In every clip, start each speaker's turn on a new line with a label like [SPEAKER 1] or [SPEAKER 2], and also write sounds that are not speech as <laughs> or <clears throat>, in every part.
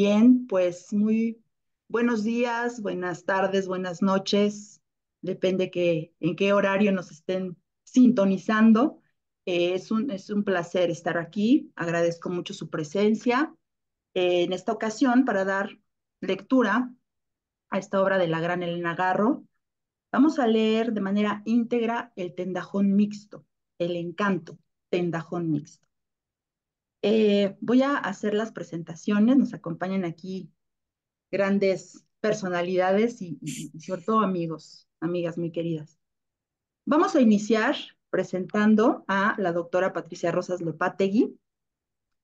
[SPEAKER 1] Bien, pues muy buenos días, buenas tardes, buenas noches. Depende que, en qué horario nos estén sintonizando. Eh, es, un, es un placer estar aquí. Agradezco mucho su presencia eh, en esta ocasión para dar lectura a esta obra de la gran Elena Garro. Vamos a leer de manera íntegra el tendajón mixto, el encanto tendajón mixto. Eh, voy a hacer las presentaciones, nos acompañan aquí grandes personalidades y, y, sobre amigos, amigas muy queridas. Vamos a iniciar presentando a la doctora Patricia Rosas Lopategui.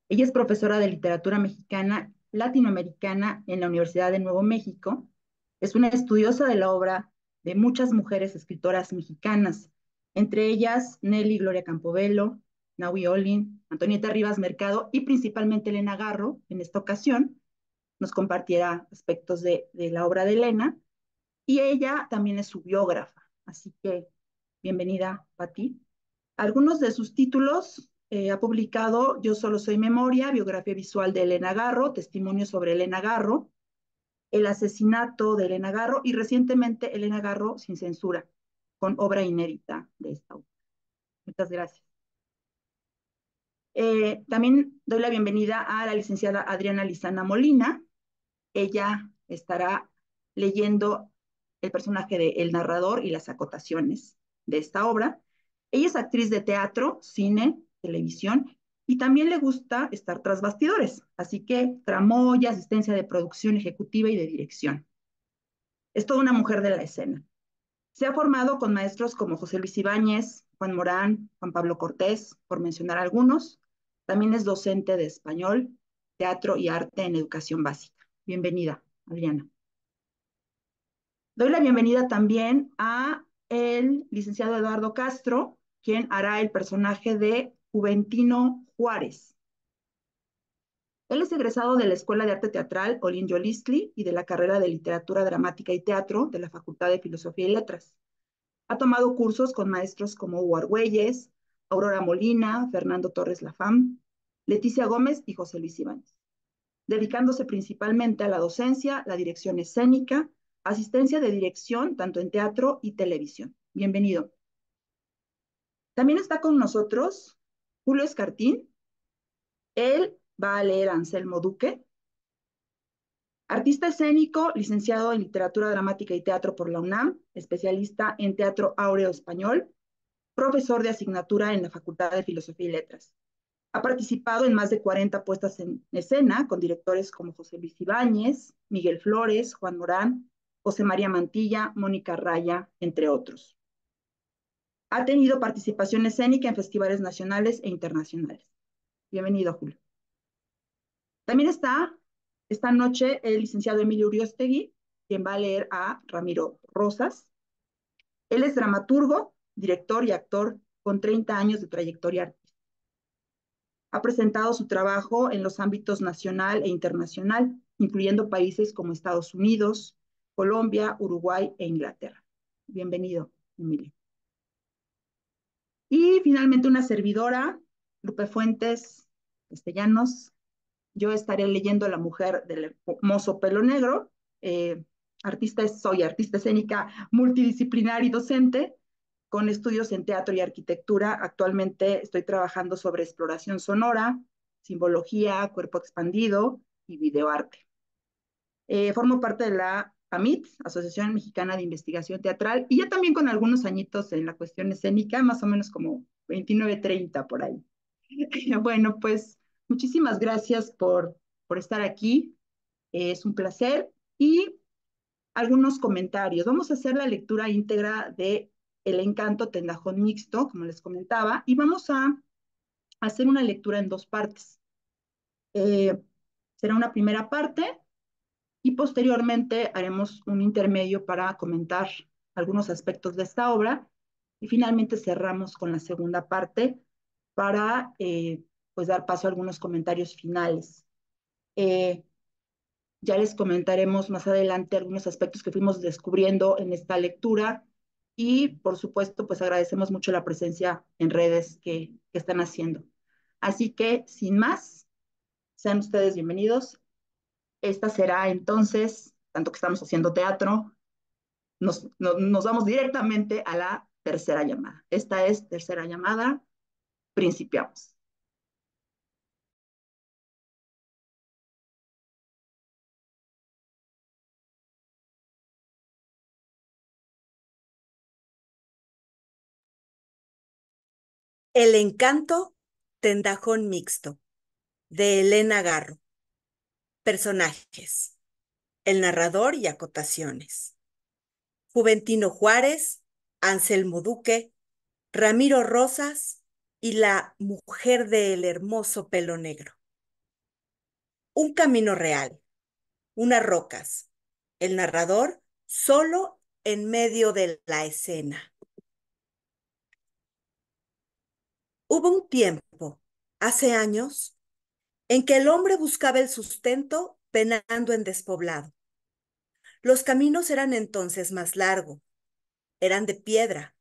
[SPEAKER 1] Ella es profesora de literatura mexicana latinoamericana en la Universidad de Nuevo México. Es una estudiosa de la obra de muchas mujeres escritoras mexicanas, entre ellas Nelly Gloria Campobello, Naui Olin, Antonieta Rivas Mercado y principalmente Elena Garro, en esta ocasión, nos compartirá aspectos de, la obra de Elena y ella también es su biógrafa, así que bienvenida ti. Algunos de sus títulos eh, ha publicado Yo solo soy memoria, biografía visual de Elena Garro, testimonio sobre Elena Garro, el asesinato de Elena Garro y recientemente Elena Garro sin censura, con obra inédita de esta obra. Muchas gracias. Eh, también doy la bienvenida a la licenciada Adriana Lizana Molina. Ella estará leyendo el personaje de El narrador y las acotaciones de esta obra. Ella es actriz de teatro, cine, televisión y también le gusta estar tras bastidores, así que tramoya, asistencia de producción ejecutiva y de dirección. Es toda una mujer de la escena. Se ha formado con maestros como José Luis Ibáñez, Juan Morán, Juan Pablo Cortés, por mencionar algunos, también es docente de español, teatro y arte en educación básica. Bienvenida, Adriana. Doy la bienvenida también a el licenciado Eduardo Castro, quien hará el personaje de Juventino Juárez. Él es egresado de la Escuela de Arte Teatral Olin Yolistli y de la carrera de Literatura Dramática y Teatro de la Facultad de Filosofía y Letras. Ha tomado cursos con maestros como Hugo Aurora Molina, Fernando Torres Lafam, Leticia Gómez y José Luis Ibáñez, dedicándose principalmente a la docencia, la dirección escénica, asistencia de dirección tanto en teatro y televisión. Bienvenido. También está con nosotros Julio Escartín. Él va a leer Anselmo Duque. Artista escénico, licenciado en literatura dramática y teatro por la UNAM, especialista en teatro áureo español, profesor de asignatura en la Facultad de Filosofía y Letras. Ha participado en más de 40 puestas en escena con directores como José Luis Ibáñez, Miguel Flores, Juan Morán, José María Mantilla, Mónica Raya, entre otros. Ha tenido participación escénica en festivales nacionales e internacionales. Bienvenido, Julio. También está esta noche el licenciado Emilio Uriostegui, quien va a leer a Ramiro Rosas. Él es dramaturgo, director y actor con 30 años de trayectoria artística. Ha presentado su trabajo en los ámbitos nacional e internacional, incluyendo países como Estados Unidos, Colombia, Uruguay e Inglaterra. Bienvenido, Emilio. Y finalmente una servidora, Lupe Fuentes Castellanos. Yo estaré leyendo La mujer del hermoso pelo negro. Eh, artista soy artista escénica multidisciplinar y docente con estudios en teatro y arquitectura. Actualmente estoy trabajando sobre exploración sonora, simbología, cuerpo expandido y videoarte. Eh, formo parte de la AMIT, Asociación Mexicana de Investigación Teatral, y ya también con algunos añitos en la cuestión escénica, más o menos como 29, 30 por ahí. <laughs> bueno, pues muchísimas gracias por, por estar aquí. es un placer. Y algunos comentarios. Vamos a hacer la lectura íntegra de el encanto tendajón mixto, como les comentaba, y vamos a hacer una lectura en dos partes. Eh, será una primera parte y posteriormente haremos un intermedio para comentar algunos aspectos de esta obra y finalmente cerramos con la segunda parte para eh, pues dar paso a algunos comentarios finales. Eh, ya les comentaremos más adelante algunos aspectos que fuimos descubriendo en esta lectura y por supuesto, pues agradecemos mucho la presencia en redes que, están haciendo. Así que, sin más, sean ustedes bienvenidos. Esta será entonces, tanto que estamos haciendo teatro, nos, nos vamos directamente a la tercera llamada. Esta es tercera llamada. Principiamos.
[SPEAKER 2] El encanto tendajón mixto de Elena Garro. Personajes. El narrador y acotaciones. Juventino Juárez, Anselmo Duque, Ramiro Rosas y la mujer del hermoso pelo negro. Un camino real. Unas rocas. El narrador solo en medio de la escena. Hubo un tiempo, hace años, en que el hombre buscaba el sustento penando en despoblado. Los caminos eran entonces más largos, eran de piedra,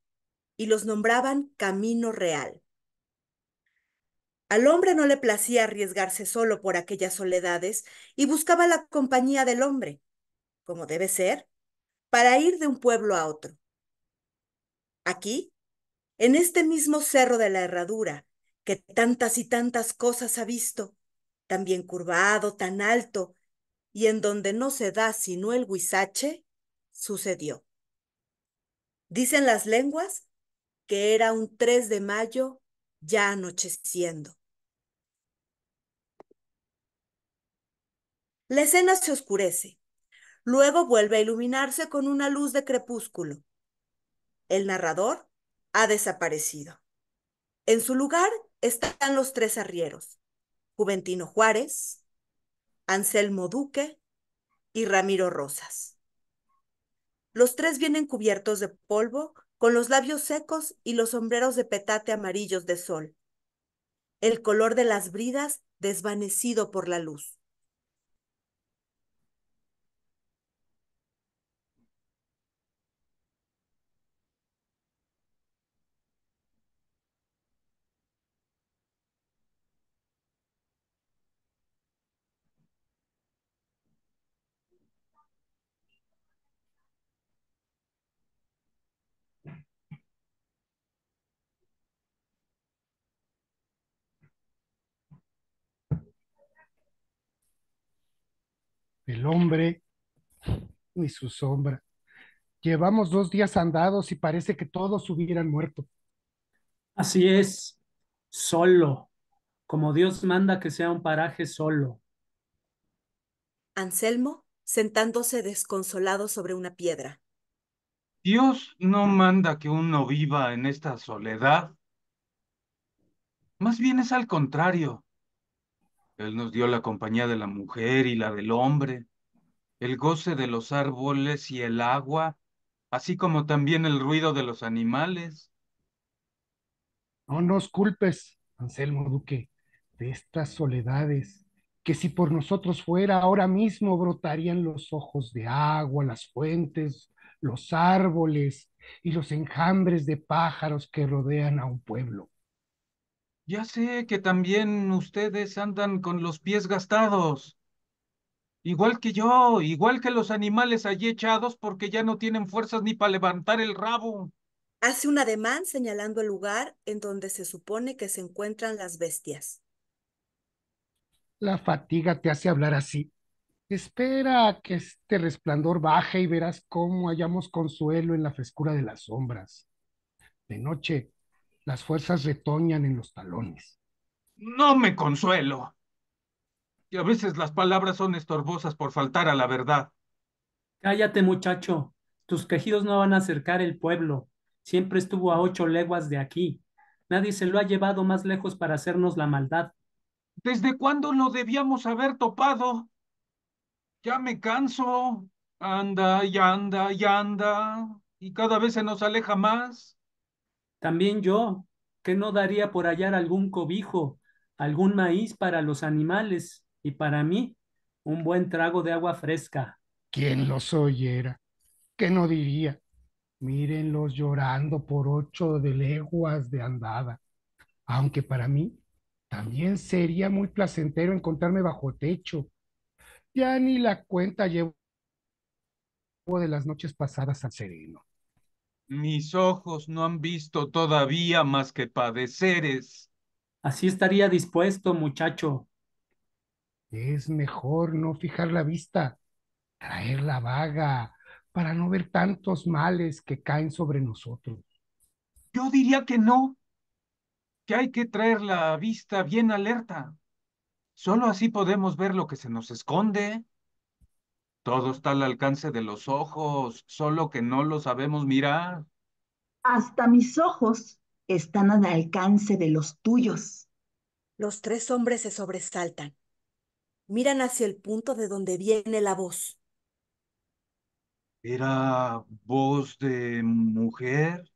[SPEAKER 2] y los nombraban camino real. Al hombre no le placía arriesgarse solo por aquellas soledades y buscaba la compañía del hombre, como debe ser, para ir de un pueblo a otro. Aquí en este mismo cerro de la herradura, que tantas y tantas cosas ha visto, tan bien curvado, tan alto, y en donde no se da sino el huizache, sucedió. Dicen las lenguas que era un 3 de mayo ya anocheciendo. La escena se oscurece, luego vuelve a iluminarse con una luz de crepúsculo. El narrador ha desaparecido. En su lugar están los tres arrieros, Juventino Juárez, Anselmo Duque y Ramiro Rosas. Los tres vienen cubiertos de polvo, con los labios secos y los sombreros de petate amarillos de sol, el color de las bridas desvanecido por la luz.
[SPEAKER 3] el hombre y su sombra. Llevamos dos días andados y parece que todos hubieran muerto.
[SPEAKER 4] Así es, solo, como Dios manda que sea un paraje solo.
[SPEAKER 2] Anselmo, sentándose desconsolado sobre una piedra.
[SPEAKER 4] Dios
[SPEAKER 5] no manda que uno viva en esta soledad. Más bien es al contrario. Él nos dio la compañía de la mujer y la del hombre, el goce de los árboles y el agua, así como también el ruido de los animales.
[SPEAKER 3] No nos culpes, Anselmo Duque, de estas soledades, que si por nosotros fuera ahora mismo brotarían los ojos de agua, las fuentes, los árboles y los enjambres de pájaros que rodean a un pueblo. Ya sé
[SPEAKER 5] que también ustedes andan con los pies gastados. Igual que yo, igual que los animales allí echados porque ya no tienen fuerzas ni para levantar el
[SPEAKER 2] rabo. Hace un ademán señalando el lugar en donde se supone que se encuentran las bestias.
[SPEAKER 3] La fatiga te hace hablar así. Espera a que este resplandor baje y verás cómo hallamos consuelo en la frescura de las sombras. De noche las fuerzas retoñan en los talones.
[SPEAKER 5] No me consuelo. Y a veces las palabras son estorbosas por faltar a la verdad.
[SPEAKER 4] Cállate, muchacho. Tus quejidos no van a acercar el pueblo. Siempre estuvo a ocho leguas de aquí. Nadie se lo ha llevado más lejos para hacernos la maldad. ¿Desde cuándo lo debíamos haber topado?
[SPEAKER 5] Ya me canso. Anda y anda y anda. Y cada vez se nos
[SPEAKER 4] aleja más. También yo, que no daría por hallar algún cobijo, algún maíz para los animales y para mí un buen trago de agua fresca.
[SPEAKER 3] Quien los oyera, ¿qué no diría, mírenlos llorando por ocho de leguas de andada, aunque para mí también sería muy placentero encontrarme bajo techo. Ya ni la cuenta llevo de las noches pasadas al sereno.
[SPEAKER 5] Mis ojos no han visto todavía más que padeceres.
[SPEAKER 3] Así
[SPEAKER 4] estaría dispuesto, muchacho.
[SPEAKER 3] Es mejor no fijar la vista, traer la vaga, para no ver tantos males que caen sobre nosotros.
[SPEAKER 5] Yo diría que no, que hay que traer la vista bien alerta. Solo así podemos ver lo que se nos esconde. Todo está al alcance de los ojos, solo que no lo sabemos mirar.
[SPEAKER 1] Hasta mis ojos están al alcance de los tuyos.
[SPEAKER 2] Los tres hombres se sobresaltan. Miran hacia el punto de donde viene
[SPEAKER 3] la voz.
[SPEAKER 5] ¿Era voz de mujer?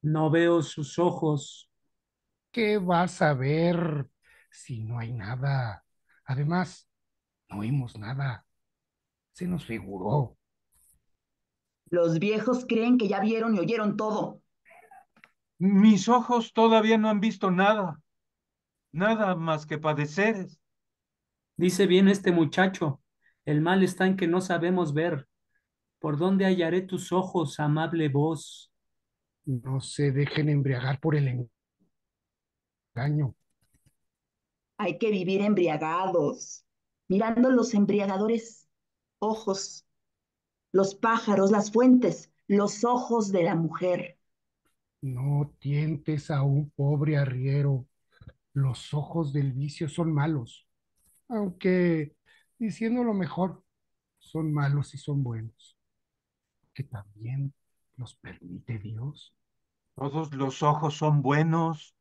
[SPEAKER 4] No veo sus ojos.
[SPEAKER 3] ¿Qué vas a ver si no hay nada? Además, no oímos nada. Se nos figuró.
[SPEAKER 1] Los viejos creen que ya vieron y oyeron todo.
[SPEAKER 5] Mis ojos todavía no han visto nada.
[SPEAKER 4] Nada más que padeceres. Dice bien este muchacho, el mal está en que no sabemos ver. ¿Por dónde hallaré tus ojos, amable voz?
[SPEAKER 3] No se dejen embriagar por el engaño.
[SPEAKER 1] Hay que vivir embriagados, mirando los embriagadores ojos, los pájaros, las fuentes, los ojos de la mujer.
[SPEAKER 3] No tientes a un pobre arriero. Los ojos del vicio son malos, aunque diciendo lo mejor, son malos y son buenos, que también los
[SPEAKER 5] permite Dios. Todos los ojos son buenos.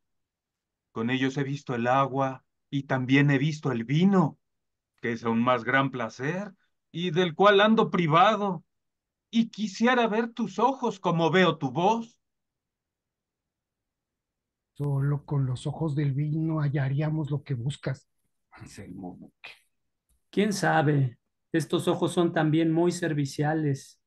[SPEAKER 5] Con ellos he visto el agua y también he visto el vino, que es aún más gran placer y del cual ando privado, y quisiera ver tus ojos como veo tu voz.
[SPEAKER 3] Solo con los ojos del vino hallaríamos lo que buscas,
[SPEAKER 4] Anselmo
[SPEAKER 3] ¿Quién sabe?
[SPEAKER 4] Estos ojos son también muy serviciales.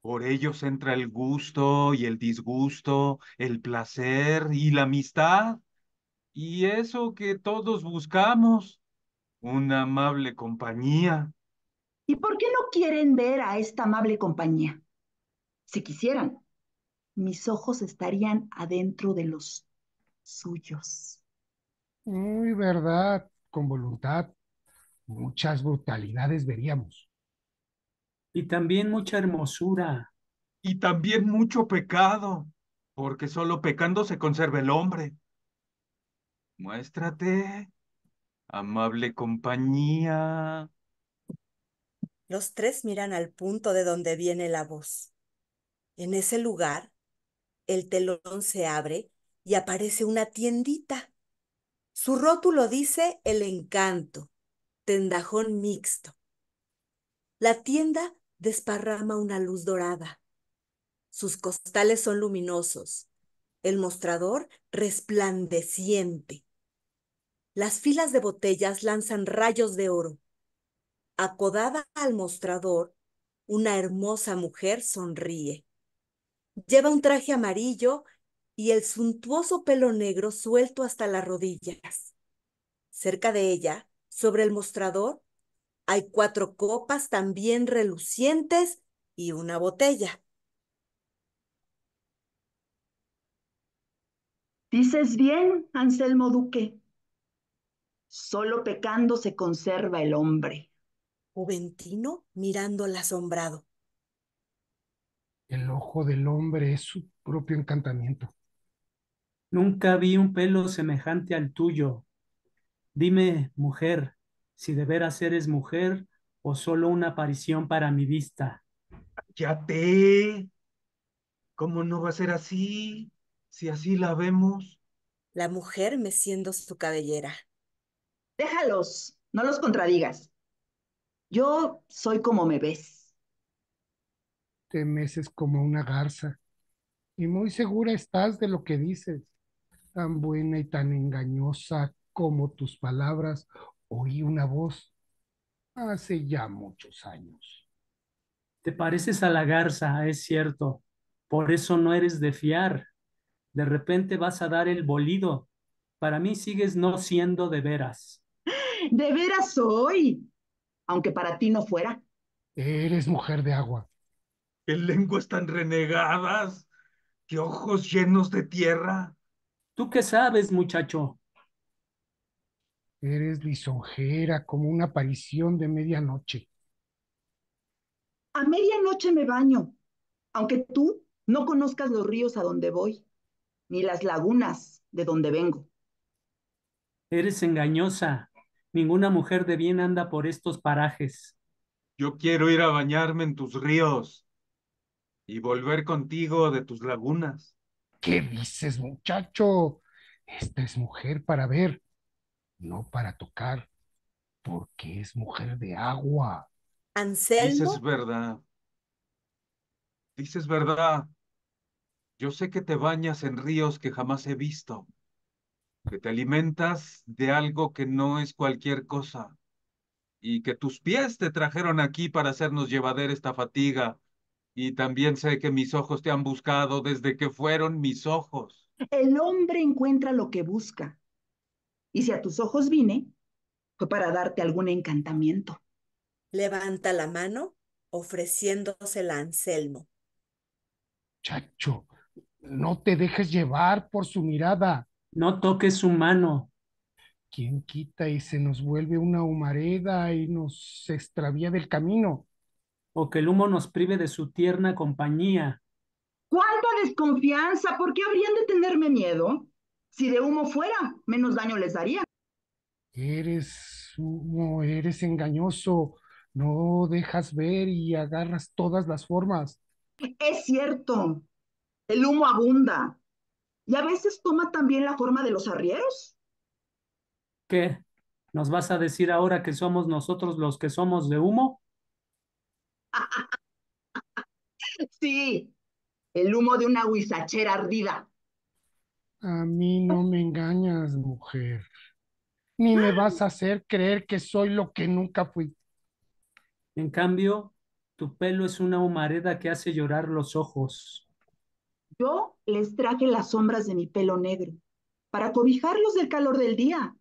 [SPEAKER 4] Por ellos entra el gusto
[SPEAKER 5] y el disgusto, el placer y la amistad. Y eso que todos buscamos, una amable compañía.
[SPEAKER 1] ¿Y por qué no quieren ver a esta amable compañía? Si quisieran, mis ojos estarían adentro de los suyos.
[SPEAKER 3] Muy verdad, con voluntad, muchas brutalidades veríamos.
[SPEAKER 4] Y también mucha hermosura. Y también mucho
[SPEAKER 5] pecado, porque solo pecando se conserva el hombre. Muéstrate, amable compañía.
[SPEAKER 2] Los tres miran al punto de donde viene la voz. En ese lugar, el telón se abre y aparece una tiendita. Su rótulo dice El Encanto, tendajón mixto. La tienda desparrama una luz dorada. Sus costales son luminosos, el mostrador resplandeciente. Las filas de botellas lanzan rayos de oro acodada al mostrador, una hermosa mujer sonríe. Lleva un traje amarillo y el suntuoso pelo negro suelto hasta las rodillas. Cerca de ella, sobre el mostrador, hay cuatro copas también relucientes y una botella.
[SPEAKER 1] Dices bien, Anselmo Duque. Solo pecando se conserva el hombre. Juventino mirándola asombrado.
[SPEAKER 3] El ojo del hombre es su propio encantamiento.
[SPEAKER 4] Nunca vi un pelo semejante al tuyo. Dime, mujer, si de veras eres mujer o solo una aparición para mi vista. Ya te. ¿Cómo no va a ser así? Si así la vemos.
[SPEAKER 2] La mujer meciendo su
[SPEAKER 1] cabellera. Déjalos, no los contradigas. Yo soy como me ves.
[SPEAKER 3] Te meces como una garza y muy segura estás de lo que dices, tan buena y tan engañosa como tus palabras. Oí una voz hace ya muchos años.
[SPEAKER 4] Te pareces a la garza, es cierto, por eso no eres de fiar. De repente vas a dar el bolido. Para mí sigues no siendo de veras.
[SPEAKER 1] De veras soy aunque para ti no fuera. Eres mujer de agua.
[SPEAKER 4] ¡Qué lenguas tan renegadas! ¡Qué ojos llenos de tierra! ¿Tú qué sabes, muchacho?
[SPEAKER 3] Eres lisonjera como una aparición de medianoche.
[SPEAKER 1] A medianoche me baño, aunque tú no conozcas los ríos a donde voy, ni las lagunas de donde vengo.
[SPEAKER 4] Eres engañosa, Ninguna mujer de bien anda por estos parajes.
[SPEAKER 5] Yo quiero ir a bañarme en tus ríos y volver contigo de tus
[SPEAKER 3] lagunas. ¿Qué dices, muchacho? Esta es mujer para ver, no para tocar, porque es mujer de agua.
[SPEAKER 2] Anselmo.
[SPEAKER 3] Dices
[SPEAKER 5] verdad. Dices verdad. Yo sé que te bañas en ríos que jamás he visto que te alimentas de algo que no es cualquier cosa y que tus pies te trajeron aquí para hacernos llevader esta fatiga. Y también sé que mis ojos te han buscado desde que fueron mis ojos.
[SPEAKER 1] El hombre encuentra lo que busca. Y si a tus ojos vine, fue para darte algún encantamiento. Levanta
[SPEAKER 2] la mano ofreciéndosela a Anselmo.
[SPEAKER 3] Chacho, no te dejes llevar por su mirada. No toques su mano. ¿Quién quita y se nos vuelve una humareda y nos extravía del camino?
[SPEAKER 4] O que el humo nos prive de su tierna compañía.
[SPEAKER 1] ¡Cuánta desconfianza! ¿Por qué habrían de tenerme miedo? Si de humo fuera, menos daño les haría.
[SPEAKER 3] Eres humo, eres engañoso, no dejas ver y agarras todas las formas.
[SPEAKER 1] Es cierto, el humo abunda, y a veces toma también la forma de los arrieros.
[SPEAKER 4] ¿Qué? ¿Nos vas a decir ahora que somos nosotros los que somos de humo?
[SPEAKER 1] <laughs> sí, el humo de una huizachera ardida.
[SPEAKER 3] A mí no me engañas, mujer. Ni me vas a hacer creer que soy lo que nunca fui.
[SPEAKER 4] En cambio, tu pelo es una humareda que hace llorar los ojos.
[SPEAKER 1] Yo les traje las sombras de mi pelo negro para cobijarlos del calor del día.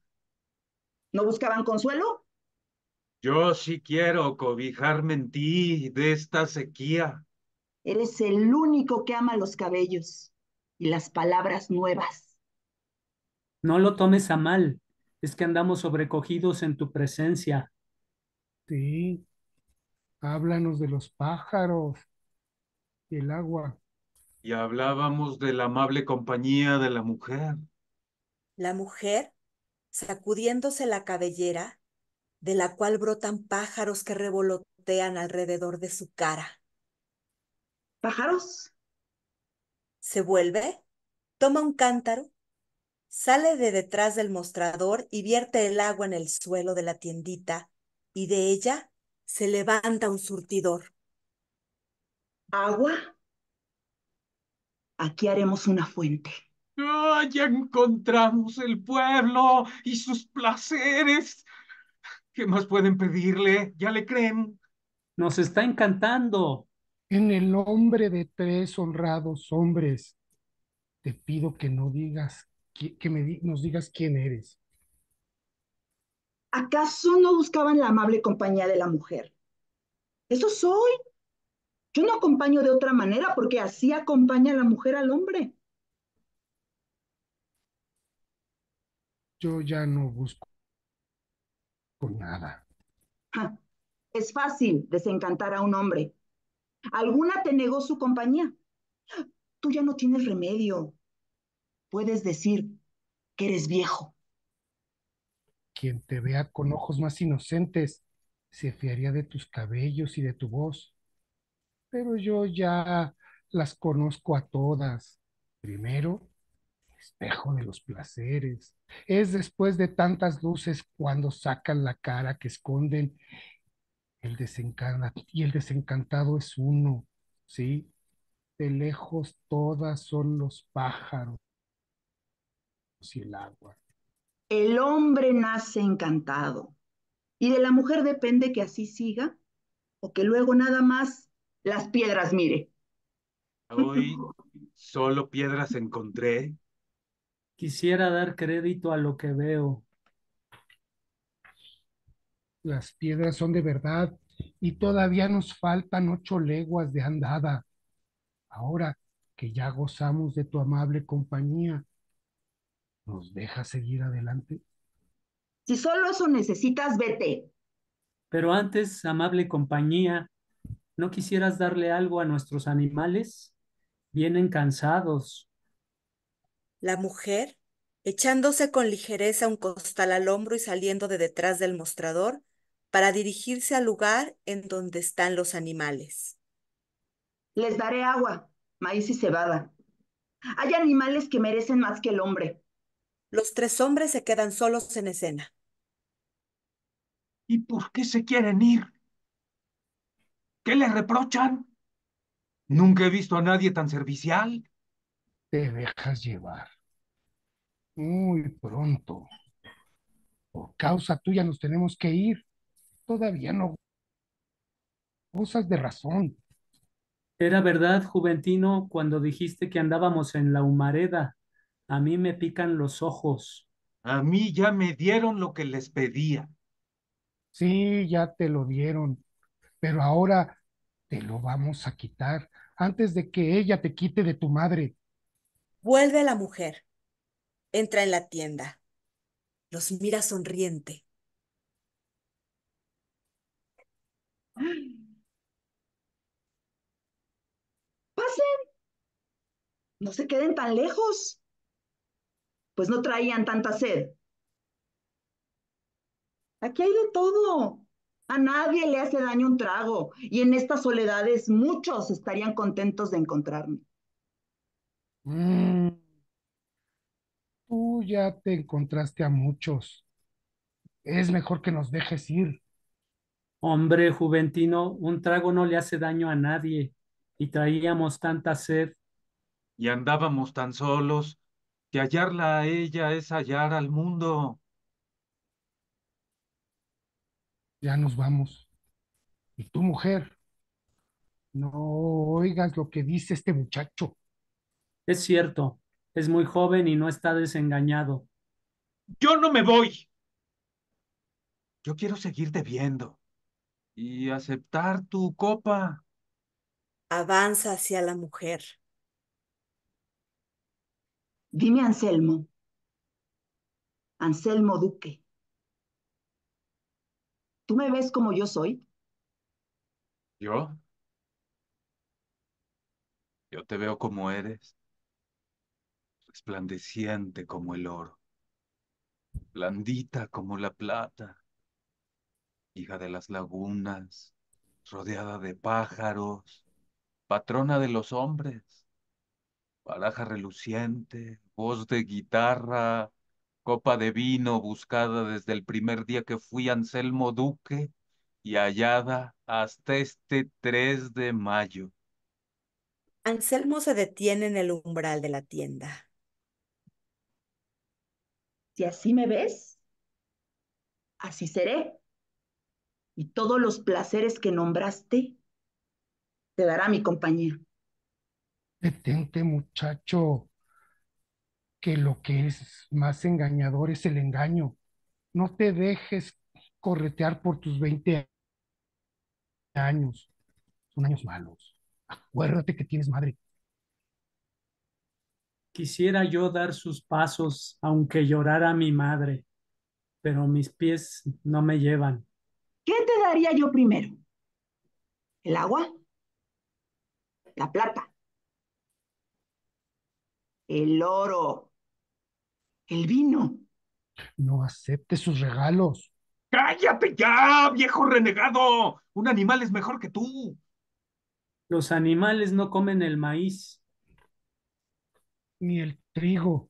[SPEAKER 1] ¿No buscaban consuelo?
[SPEAKER 5] Yo sí quiero cobijarme
[SPEAKER 4] en ti de esta sequía.
[SPEAKER 1] Eres el único que ama los cabellos y las palabras nuevas.
[SPEAKER 4] No lo tomes a mal, es que andamos sobrecogidos en tu presencia. Sí,
[SPEAKER 3] háblanos de los pájaros, el agua.
[SPEAKER 5] Y hablábamos de la amable compañía de la mujer.
[SPEAKER 3] La mujer,
[SPEAKER 2] sacudiéndose la cabellera, de la cual brotan pájaros que revolotean alrededor de su cara. ¿Pájaros? Se vuelve, toma un cántaro, sale de detrás del mostrador y vierte el agua en el suelo de la tiendita, y de ella se levanta un surtidor.
[SPEAKER 1] ¿Agua? Aquí haremos una fuente.
[SPEAKER 5] ya encontramos el pueblo y sus placeres. ¿Qué más pueden pedirle? ¿Ya le creen?
[SPEAKER 4] Nos está encantando.
[SPEAKER 3] En el nombre de tres honrados hombres, te pido que no digas, que, nos digas quién eres.
[SPEAKER 1] ¿Acaso no buscaban la amable compañía de la mujer? Eso soy. Yo no acompaño de otra manera porque así acompaña la mujer al hombre.
[SPEAKER 3] Yo ya no
[SPEAKER 1] busco con nada. Ah, es fácil desencantar a un hombre. Alguna te negó su compañía. Tú ya no tienes remedio. Puedes decir que eres viejo.
[SPEAKER 3] Quien te vea con ojos más inocentes se fiaría de tus cabellos y de tu voz pero yo ya las conozco a todas. Primero, espejo de los placeres. Es después de tantas luces cuando sacan la cara que esconden. El y el desencantado es uno, ¿sí? De lejos todas
[SPEAKER 1] son los pájaros
[SPEAKER 3] y el agua.
[SPEAKER 1] El hombre nace encantado y de la mujer depende que así siga o que luego nada más las piedras mire.
[SPEAKER 5] Hoy solo piedras encontré.
[SPEAKER 4] Quisiera dar crédito a lo que veo.
[SPEAKER 3] Las piedras son de verdad y todavía nos faltan ocho leguas de andada. Ahora que ya gozamos de tu amable compañía, ¿nos deja seguir adelante?
[SPEAKER 1] Si solo eso necesitas, vete.
[SPEAKER 3] Pero antes,
[SPEAKER 4] amable compañía, ¿No quisieras darle algo a nuestros animales? Vienen cansados.
[SPEAKER 2] La mujer, echándose con ligereza un costal al hombro y saliendo de detrás del mostrador, para dirigirse al lugar en donde
[SPEAKER 1] están los animales. Les daré agua, maíz y cebada. Hay animales que merecen más que el hombre. Los tres hombres se quedan solos en escena.
[SPEAKER 5] ¿Y por qué se quieren ir? ¿Qué le reprochan? Nunca he visto a nadie tan servicial.
[SPEAKER 3] Te dejas llevar. Muy pronto. Por causa tuya nos tenemos que ir. Todavía no cosas de razón.
[SPEAKER 4] Era verdad, Juventino, cuando dijiste que andábamos en la humareda. A mí me pican los ojos. A mí ya me dieron lo que les pedía.
[SPEAKER 3] Sí, ya te lo dieron pero ahora te lo vamos a quitar antes de que ella te quite de tu madre.
[SPEAKER 2] Vuelve la mujer. Entra en la tienda. Los mira sonriente.
[SPEAKER 1] Pasen. No se queden tan lejos. Pues no traían tanta sed. Aquí hay de todo. A nadie le hace daño un trago y en estas soledades muchos estarían contentos de encontrarme.
[SPEAKER 3] Mm. Tú ya te encontraste a muchos. Es mejor que nos dejes ir.
[SPEAKER 4] Hombre, Juventino, un trago no le hace daño a nadie y traíamos tanta sed.
[SPEAKER 5] Y andábamos tan solos que hallarla a ella es hallar al mundo.
[SPEAKER 3] ya nos vamos. Y tu mujer, no oigas lo que dice este muchacho.
[SPEAKER 4] Es cierto, es muy joven y no está desengañado. Yo no me voy. Yo quiero seguirte viendo y aceptar
[SPEAKER 1] tu copa. Avanza hacia la mujer. Dime, Anselmo. Anselmo Duque. ¿Tú me ves como yo soy?
[SPEAKER 5] ¿Yo? Yo te veo como eres, resplandeciente como el oro, blandita como la plata, hija de las lagunas, rodeada de pájaros, patrona de los hombres, baraja reluciente, voz de guitarra, copa de vino buscada desde el primer día que fui Anselmo Duque y hallada hasta este 3 de mayo.
[SPEAKER 2] Anselmo se detiene en el
[SPEAKER 1] umbral de la tienda. Si así me ves, así seré. Y todos los placeres que nombraste te dará mi compañía.
[SPEAKER 3] Detente, muchacho que lo que es más engañador es el engaño. No te dejes corretear por tus 20 años. Son años malos. Acuérdate que tienes madre.
[SPEAKER 4] Quisiera yo dar sus pasos, aunque llorara mi madre, pero mis pies no me llevan.
[SPEAKER 1] ¿Qué te daría yo primero? ¿El agua? ¿La plata? ¿El oro? el vino.
[SPEAKER 3] No acepte sus regalos. ¡Cállate ya, viejo renegado! Un animal es
[SPEAKER 4] mejor que tú. Los animales no comen el maíz. Ni el trigo.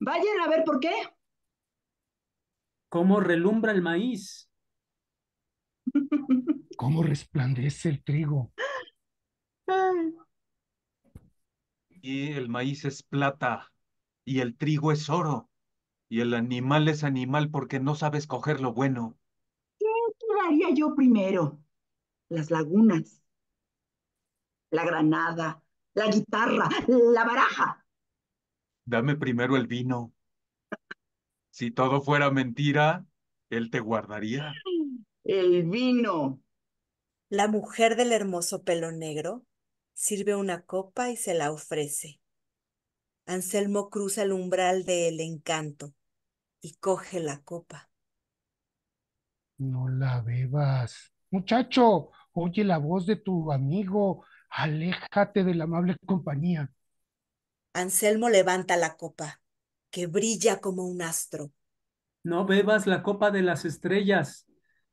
[SPEAKER 6] Vayan a ver por qué.
[SPEAKER 4] ¿Cómo relumbra el maíz?
[SPEAKER 3] ¿Cómo resplandece el trigo?
[SPEAKER 5] y el maíz es plata y el trigo es oro y el animal es animal porque no sabe escoger lo bueno.
[SPEAKER 1] ¿Qué quedaría yo primero? Las lagunas, la granada, la guitarra, la baraja.
[SPEAKER 5] Dame primero el vino. Si todo fuera mentira, él te guardaría.
[SPEAKER 2] El vino. La mujer del hermoso pelo negro Sirve una copa y se la ofrece. Anselmo cruza el umbral del encanto y coge la copa.
[SPEAKER 3] No la bebas. Muchacho, oye la voz de tu amigo. Aléjate de la amable compañía.
[SPEAKER 2] Anselmo levanta la copa, que brilla como un astro.
[SPEAKER 4] No bebas la copa de las estrellas.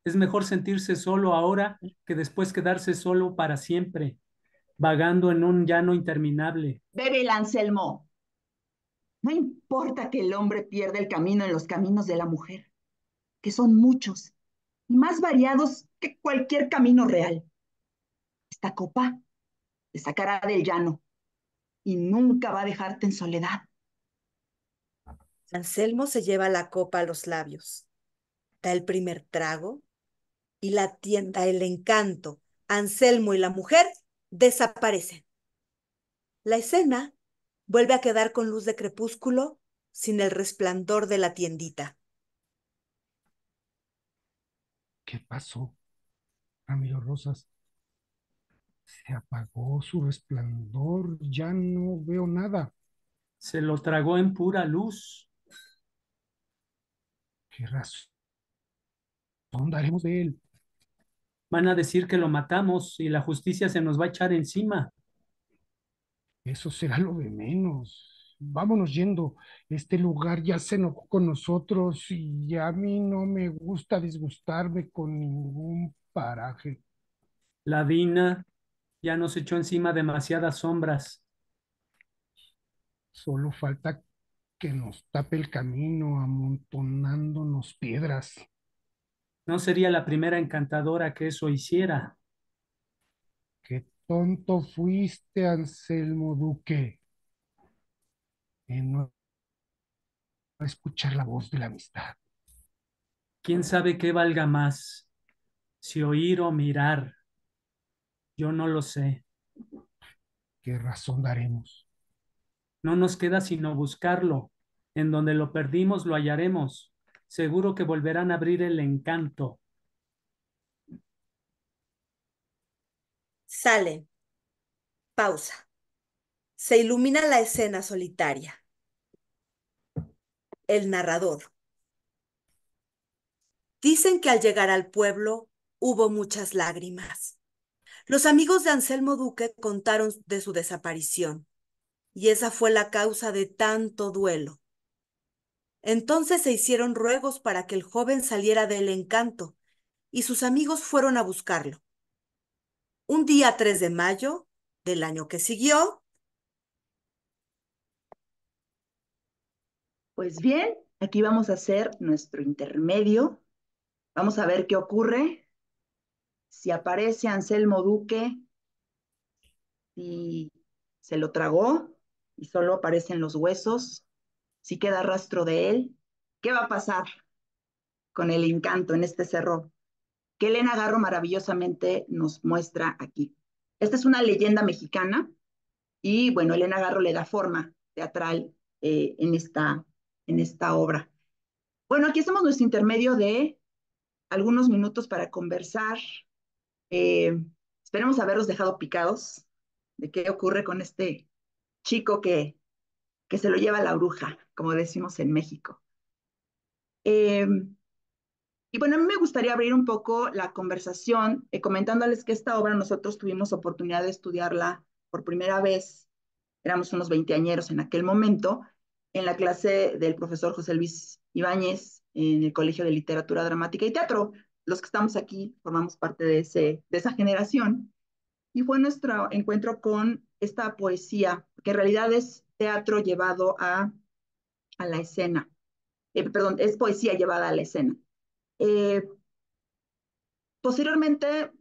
[SPEAKER 4] Es mejor sentirse solo ahora que después quedarse solo para siempre vagando en un llano interminable.
[SPEAKER 1] el Anselmo, no importa que el hombre pierda el camino en los caminos de la mujer, que son muchos y más variados que cualquier camino real. Esta copa te sacará del llano y nunca va a dejarte en soledad.
[SPEAKER 2] Anselmo se lleva la copa a los labios, da el primer trago y la tienda el encanto. Anselmo y la mujer desaparecen. La escena vuelve a quedar con luz de crepúsculo sin el resplandor de la tiendita.
[SPEAKER 3] ¿Qué pasó, amigo Rosas? Se apagó su resplandor, ya no veo nada. Se lo tragó en pura luz. ¿Qué razón haremos de él?
[SPEAKER 4] Van a decir que lo matamos y la justicia se nos va a echar encima.
[SPEAKER 3] Eso será lo de menos. Vámonos yendo. Este lugar ya se enojó con nosotros y a mí no me gusta disgustarme con ningún paraje.
[SPEAKER 4] La Dina ya nos echó encima
[SPEAKER 3] demasiadas sombras. Solo falta que nos tape el camino amontonándonos piedras.
[SPEAKER 4] No sería la primera encantadora que eso hiciera.
[SPEAKER 3] Qué tonto fuiste, Anselmo Duque, en no escuchar la voz de la amistad.
[SPEAKER 4] ¿Quién sabe qué valga más? Si oír o mirar. Yo no lo sé.
[SPEAKER 3] ¿Qué razón daremos?
[SPEAKER 4] No nos queda sino buscarlo. En donde lo perdimos lo hallaremos seguro que volverán a abrir el encanto.
[SPEAKER 2] Sale. Pausa. Se ilumina la escena solitaria. El narrador. Dicen que al llegar al pueblo hubo muchas lágrimas. Los amigos de Anselmo Duque contaron de su desaparición y esa fue la causa de tanto duelo. Entonces se hicieron ruegos para que el joven saliera del encanto, y sus amigos fueron a buscarlo. Un día 3 de mayo del
[SPEAKER 1] año que siguió. Pues bien, aquí vamos a hacer nuestro intermedio. Vamos a ver qué ocurre. Si aparece Anselmo Duque, si se lo tragó y solo aparecen los huesos, si queda rastro de él, ¿qué va a pasar con el encanto en este cerro? Que Elena Garro maravillosamente nos muestra aquí. Esta es una leyenda mexicana y bueno, Elena Garro le da forma teatral eh, en, esta, en esta obra. Bueno, aquí estamos nuestro intermedio de algunos minutos para conversar. Eh, esperemos haberlos dejado picados de qué ocurre con este chico que que se lo lleva la bruja, como decimos en México. Em, y bueno, a mí me gustaría abrir un poco la conversación eh, comentándoles que esta obra nosotros tuvimos oportunidad de estudiarla por primera vez, éramos unos veinteañeros en aquel momento, en la clase del profesor José Luis Ibáñez en el Colegio de Literatura Dramática y Teatro. Los que estamos aquí formamos parte de, ese, de esa generación. Y fue nuestro encuentro con esta poesía, que en realidad es teatro llevado a, la escena. Eh, perdón, es poesía llevada a la escena. Eh, posteriormente,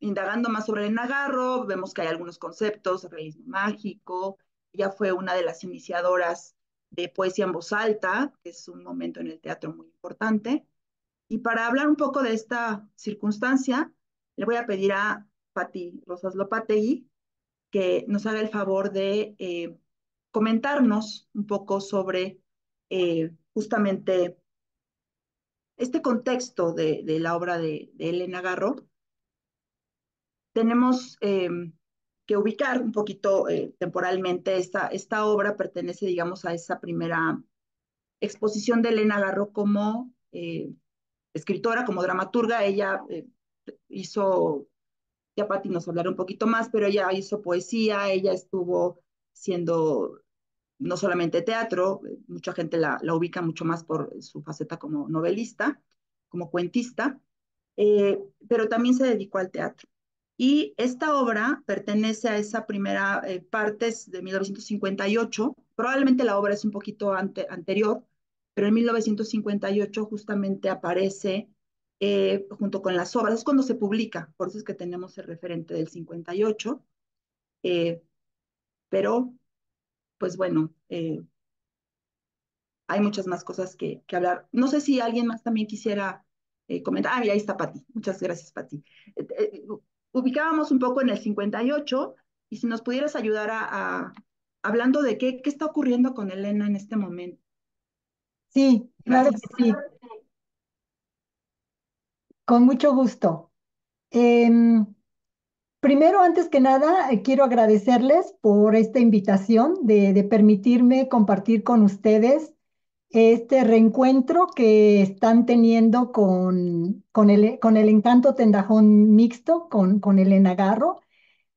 [SPEAKER 1] indagando más sobre el Nagarro, vemos que hay algunos conceptos, realismo mágico, ella fue una de las iniciadoras de poesía en voz alta, que es un momento en el teatro muy importante. Y para hablar un poco de esta circunstancia, le voy a pedir a Pati Rosas Lopategui que nos haga el favor de eh, comentarnos un poco sobre eh, justamente este contexto de, la obra de, Elena Garro. Tenemos eh, que ubicar un poquito eh, temporalmente esta, esta obra, pertenece, digamos, a esa primera exposición de Elena Garro como escritora, como dramaturga. Ella hizo, ya Pati nos hablará un poquito más, pero ella hizo poesía, ella estuvo siendo no solamente teatro, eh, mucha gente la, ubica mucho más por eh, su faceta como novelista, como cuentista, eh, pero también se dedicó al teatro. Y esta obra pertenece a esa primera partes parte de 1958, probablemente la obra es un poquito anterior, pero en 1958 justamente aparece junto con las obras, es cuando se publica, por eso es que tenemos el referente del 58, pero pues bueno, eh, hay muchas más cosas que, que, hablar. No sé si alguien más también quisiera eh, comentar. Ah, mira, ahí está Pati. Muchas gracias, Pati. Eh, ubicábamos un poco en el 58 y si nos pudieras ayudar a, hablando de qué, qué, está ocurriendo con Elena en este momento.
[SPEAKER 6] Sí, gracias. que sí. Con mucho gusto. Em, Primero, antes que nada, eh, quiero agradecerles por esta invitación de, permitirme compartir con ustedes este reencuentro que están teniendo con, el, encanto tendajón mixto, con, con Elena Garro.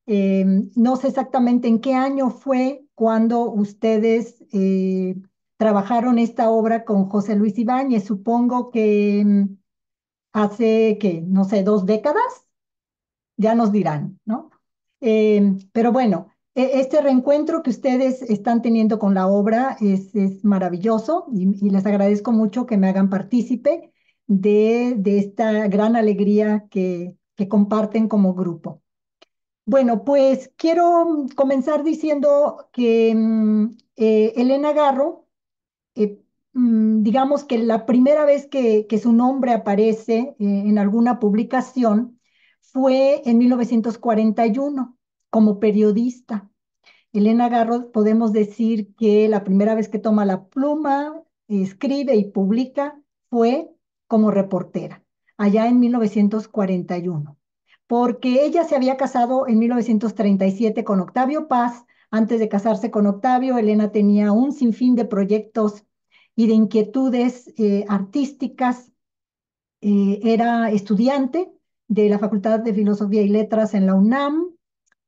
[SPEAKER 6] Eh, no sé exactamente en qué año fue cuando ustedes eh, trabajaron esta obra con José Luis Ibáñez, supongo que mm, hace, que no sé, dos décadas ya nos dirán, ¿no? Eh, pero bueno, e, este reencuentro que ustedes están teniendo con la obra es, maravilloso y, les agradezco mucho que me hagan partícipe de, esta gran alegría que, que comparten como grupo. Bueno, pues quiero comenzar diciendo que mm, eh, Elena Garro, eh, mm, digamos que la primera vez que, su nombre aparece en alguna publicación fue en 1941 como periodista. Elena Garro, podemos decir que la primera vez que toma la pluma, escribe y publica fue como reportera, allá en 1941, porque ella se había casado en 1937 con Octavio Paz. Antes de casarse con Octavio, Elena tenía un sinfín de proyectos y de inquietudes eh, artísticas. Eh, era estudiante de la Facultad de Filosofía y Letras en la UNAM,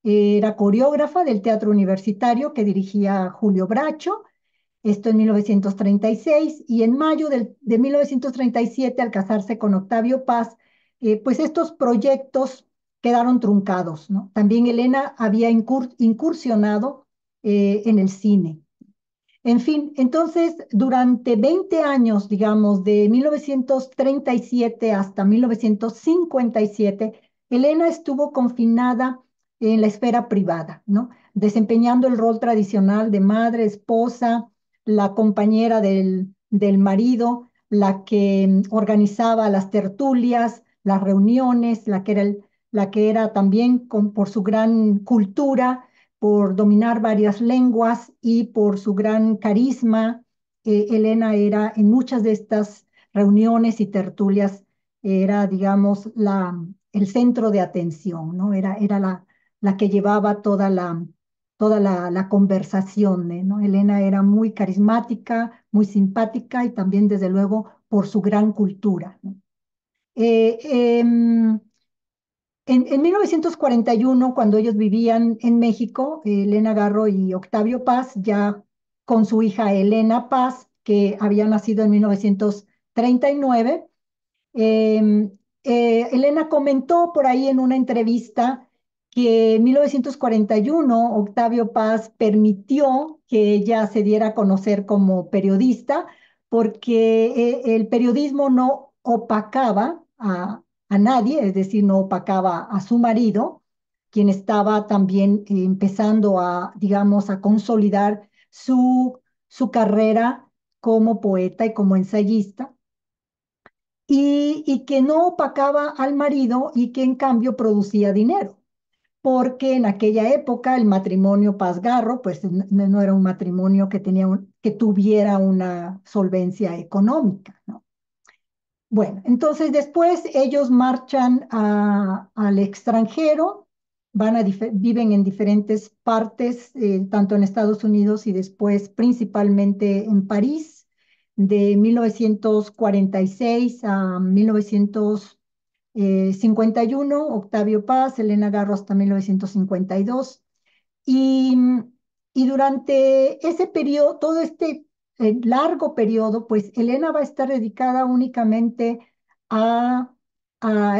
[SPEAKER 6] era coreógrafa del teatro universitario que dirigía Julio Bracho, esto en 1936, y en mayo de, 1937, al casarse con Octavio Paz, eh, pues estos proyectos quedaron truncados. ¿no? También Elena había incursionado eh, en el cine. En fin, entonces, durante 20 años, digamos, de 1937 hasta 1957, Elena estuvo confinada en la esfera privada, ¿no? Desempeñando el rol tradicional de madre, esposa, la compañera del, marido, la que organizaba las tertulias, las reuniones, la que era, la que era también por su gran cultura, por dominar varias lenguas y por su gran carisma. Eh, Elena era en muchas de estas reuniones y tertulias, era, digamos, la, el centro de atención, ¿no? Era, era la, la que llevaba toda la, toda la, conversación, ¿no? Elena era muy carismática, muy simpática y también, desde luego, por su gran cultura. Eh, em, en, 1941, cuando ellos vivían en México, Elena Garro y Octavio Paz, ya con su hija Elena Paz, que había nacido en 1939, em, eh, Elena comentó por ahí en una entrevista que en 1941 Octavio Paz permitió que ella se diera a conocer como periodista porque eh, el periodismo no opacaba a, a nadie, es decir, no opacaba a su marido, quien estaba también empezando a, digamos, a consolidar su, su carrera como poeta y como ensayista, y, que no opacaba al marido y que en cambio producía dinero porque en aquella época el matrimonio Pazgarro pues no, era un matrimonio que, tenía un, que tuviera una solvencia económica, ¿no? Bueno, entonces después ellos marchan al extranjero, van a viven en diferentes partes, eh, tanto en Estados Unidos y después principalmente en París, de 1946 a 1951, Octavio Paz, Elena Garro hasta 1952. Y, y durante ese periodo, todo este largo periodo, pues Elena va a estar dedicada únicamente a,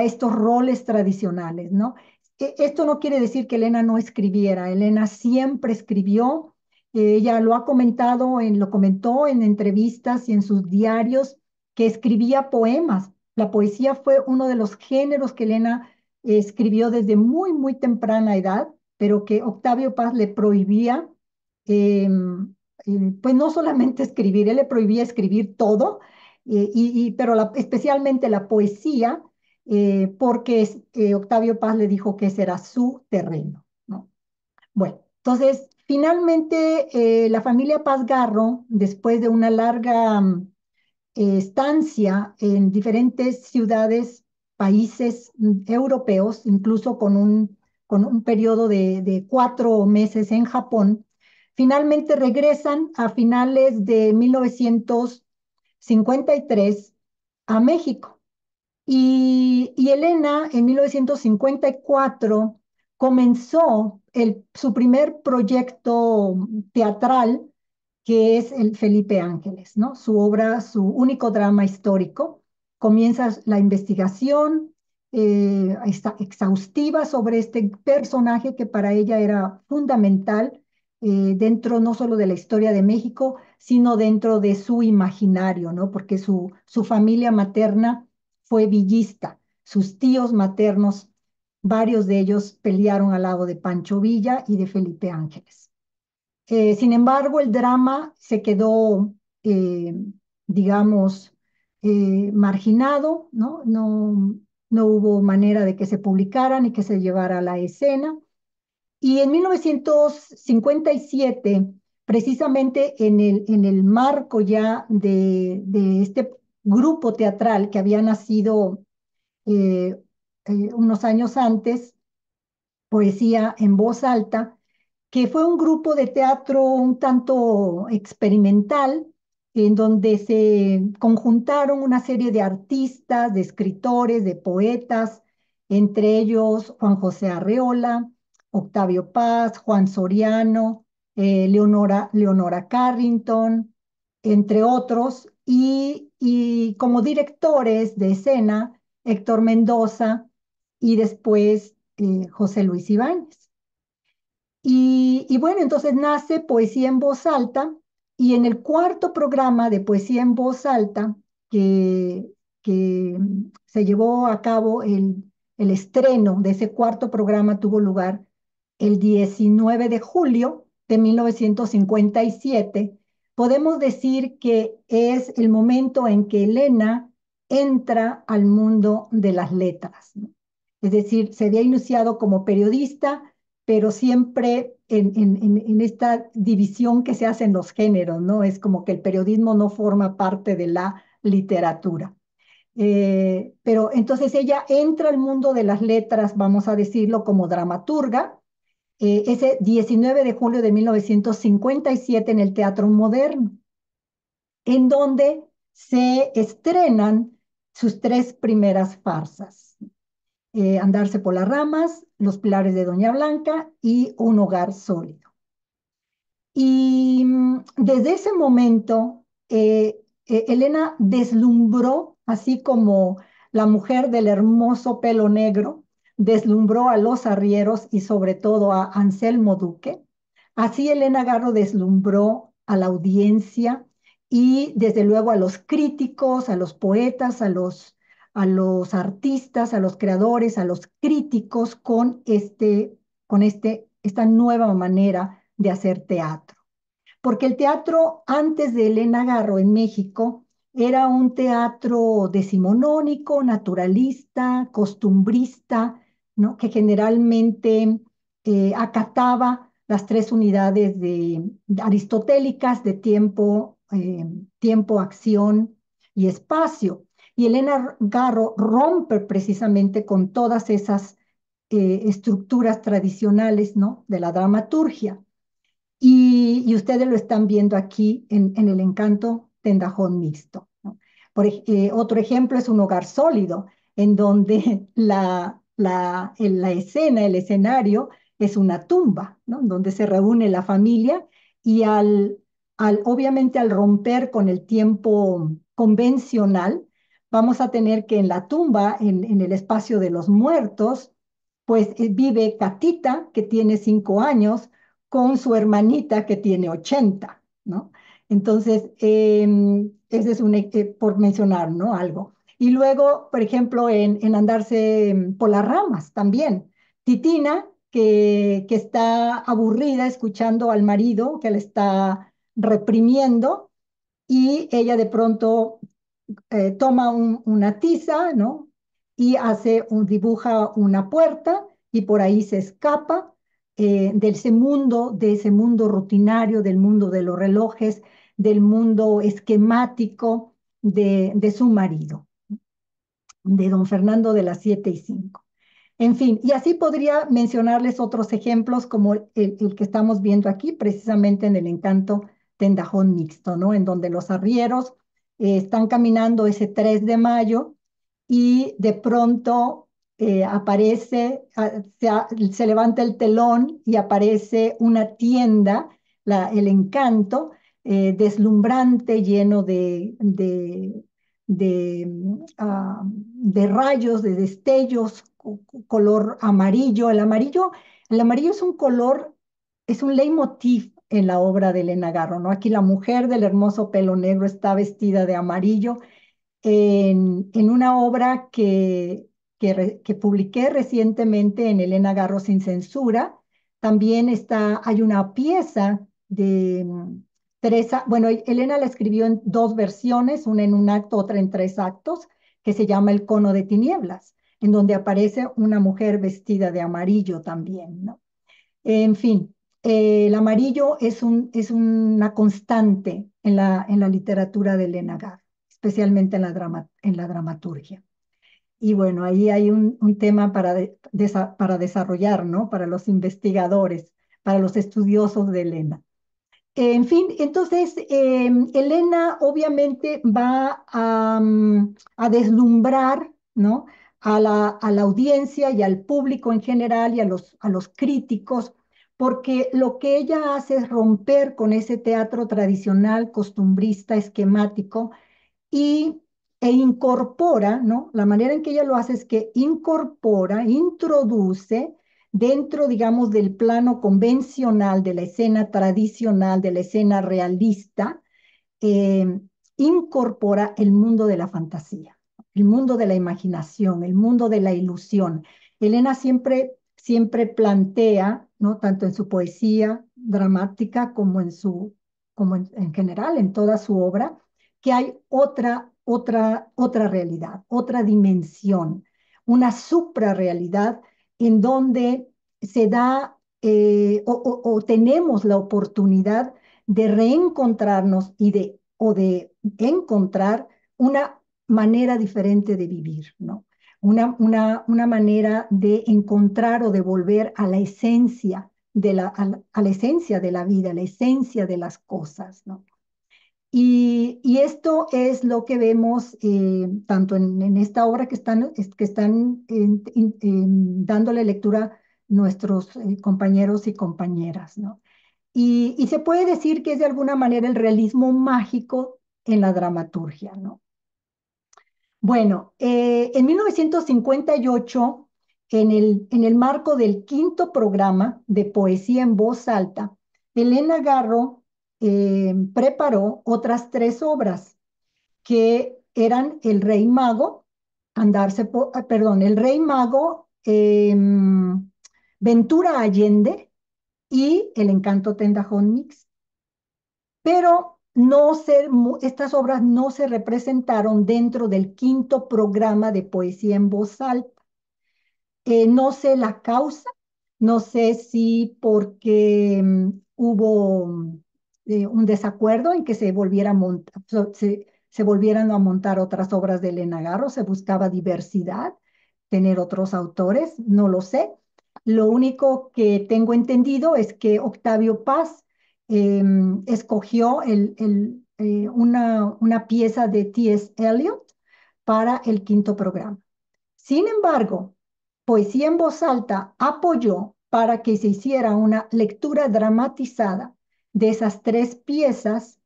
[SPEAKER 6] estos roles tradicionales, ¿no? E, esto no quiere decir que Elena no escribiera, Elena siempre escribió, ella lo ha comentado, en, lo comentó en entrevistas y en sus diarios, que escribía poemas. La poesía fue uno de los géneros que Elena escribió desde muy, muy temprana edad, pero que Octavio Paz le prohibía eh, eh, pues no solamente escribir, él le prohibía escribir todo, eh, y, pero especialmente la poesía, eh, porque Octavio Paz le dijo que ese era su terreno. Bueno, entonces, finalmente, la familia Paz Garro, después de una larga mm, estancia en diferentes ciudades, países mm, europeos, incluso con un, con un periodo de cuatro meses en Japón, Finalmente regresan a finales de 1953 a México. Y, Elena en 1954 comenzó el, su primer proyecto teatral, que es el Felipe Ángeles, ¿no? Su obra, su único drama histórico. Comienza la investigación eh, exhaustiva sobre este personaje que para ella era fundamental eh, dentro no solo de la historia de México, sino dentro de su imaginario, ¿no? Porque su, su familia materna fue villista, sus tíos maternos, varios de ellos pelearon al lado de Pancho Villa y de Felipe Ángeles. Eh, sin embargo, el drama se quedó, eh, digamos, marginado, ¿no? No, no hubo manera de que se publicara ni que se llevara a la escena. Y en 1957, precisamente en el, en el marco ya de, este grupo teatral que había nacido eh, eh, unos años antes, Poesía en Voz Alta, que fue un grupo de teatro un tanto experimental, en donde se conjuntaron una serie de artistas, de escritores, de poetas, entre ellos Juan José Arreola, Octavio Paz, Juan Soriano, eh, Leonora, Carrington, entre otros, y, como directores de escena, Héctor Mendoza y después eh, José Luis Ibáñez. Y, bueno, entonces nace Poesía en Voz Alta y en el cuarto programa de Poesía en Voz Alta, que, que mm, se llevó a cabo el, el estreno de ese cuarto programa, tuvo lugar el 19 de julio de 1957, podemos decir que es el momento en que Elena entra al mundo de las letras. Es decir, se había iniciado como periodista, pero siempre en, esta división que se hace en los géneros, ¿no? Es como que el periodismo no forma parte de la literatura. Eh, pero entonces ella entra al mundo de las letras, vamos a decirlo, como dramaturga, eh, ese 19 de julio de 1957 en el Teatro Moderno, en donde se estrenan sus tres primeras farsas. Eh, Andarse por las ramas, Los pilares de Doña Blanca y Un hogar sólido. Y mm, desde ese momento, eh, Elena deslumbró, así como la mujer del hermoso pelo negro, deslumbró a los arrieros y sobre todo a Anselmo Duque. Así Elena Garro deslumbró a la audiencia y desde luego a los críticos, a los poetas, a los, a los artistas, a los creadores, a los críticos con, este, con este, esta nueva manera de hacer teatro. Porque el teatro antes de Elena Garro en México era un teatro decimonónico, naturalista, costumbrista, que generalmente eh, acataba las tres unidades de, aristotélicas de tiempo, eh, tiempo, acción y espacio. Y Elena Garro rompe precisamente con todas esas eh, estructuras tradicionales ¿no? de la dramaturgia. Y, ustedes lo están viendo aquí en, el encanto tendajón mixto. otro ejemplo es un hogar sólido, en donde <laughs> la, la, la escena, el escenario es una tumba, ¿no? Donde se reúne la familia y al, obviamente al romper con el tiempo convencional, vamos a tener que en la tumba, en, el espacio de los muertos, pues eh, vive Catita, que tiene cinco años, con su hermanita, que tiene ochenta ¿no? Entonces, em, ese es un, eh, por mencionar, ¿no? Algo. Y luego, por ejemplo, en, andarse em, por las ramas también. Titina, que, que está aburrida escuchando al marido que le está reprimiendo y ella de pronto eh, toma una tiza, ¿no? Y hace un, dibuja una puerta y por ahí se escapa eh, de ese mundo, de ese mundo rutinario, del mundo de los relojes, del mundo esquemático de su marido de don Fernando de las 7 y 5. En fin, y así podría mencionarles otros ejemplos como el, que estamos viendo aquí, precisamente en el encanto tendajón mixto, ¿no? En donde los arrieros eh, están caminando ese 3 de mayo y de pronto eh, aparece, ah, se, levanta el telón y aparece una tienda, la, el encanto, eh, deslumbrante, lleno de de, ah, de rayos, de destellos, color amarillo. El amarillo, el amarillo es un color, es un leitmotiv en la obra de Elena Garro, ¿no? Aquí la mujer del hermoso pelo negro está vestida de amarillo en, en una obra que, que, publiqué recientemente en Elena Garro sin censura. También está, hay una pieza de, Teresa, bueno, Elena la escribió en dos versiones, una en un acto, otra en tres actos, que se llama El cono de tinieblas, en donde aparece una mujer vestida de amarillo también, ¿no? En fin, eh, el amarillo es, un, es una constante en la, en la literatura de Elena Gar, especialmente en la, drama, en la dramaturgia. Y bueno, ahí hay un, tema para, para desarrollar, ¿no? Para los investigadores, para los estudiosos de Elena. En fin, entonces em, Elena obviamente va a, deslumbrar ¿no? a, la, audiencia y al público en general y a los, a los críticos, porque lo que ella hace es romper con ese teatro tradicional, costumbrista, esquemático, y, e incorpora, ¿no? la manera en que ella lo hace es que incorpora, introduce dentro, digamos, del plano convencional, de la escena tradicional, de la escena realista, eh, incorpora el mundo de la fantasía, el mundo de la imaginación, el mundo de la ilusión. Elena siempre, siempre plantea, ¿no? tanto en su poesía dramática como en su como general en toda su obra, que hay otra, otra, otra realidad, otra dimensión, una suprarrealidad en donde se da eh, o, tenemos la oportunidad de reencontrarnos y de, o de encontrar una manera diferente de vivir, ¿no? Una, una, una manera de encontrar o de volver a la esencia de la, a, la, esencia de la vida, a la esencia de las cosas, ¿no? Y, esto es lo que vemos eh, tanto en, esta obra que están, dando la dándole lectura nuestros eh, compañeros y compañeras. ¿no? Y, se puede decir que es de alguna manera el realismo mágico en la dramaturgia. ¿no? Bueno, eh, en 1958, en el, en el marco del quinto programa de poesía en voz alta, Elena Garro eh, preparó otras tres obras que eran El Rey Mago, andarse ah, perdón, El Rey Mago, em, Ventura Allende y El Encanto Tendajón Mix. Pero no estas obras no se representaron dentro del quinto programa de poesía en voz alta. Eh, no sé la causa, no sé si porque em, hubo eh, un desacuerdo en que se, volviera se, volvieran a montar otras obras de Elena Garro, se buscaba diversidad, tener otros autores, no lo sé. Lo único que tengo entendido es que Octavio Paz em, escogió el, eh, una, una pieza de T.S. Eliot para el quinto programa. Sin embargo, Poesía en Voz Alta apoyó para que se hiciera una lectura dramatizada de esas tres piezas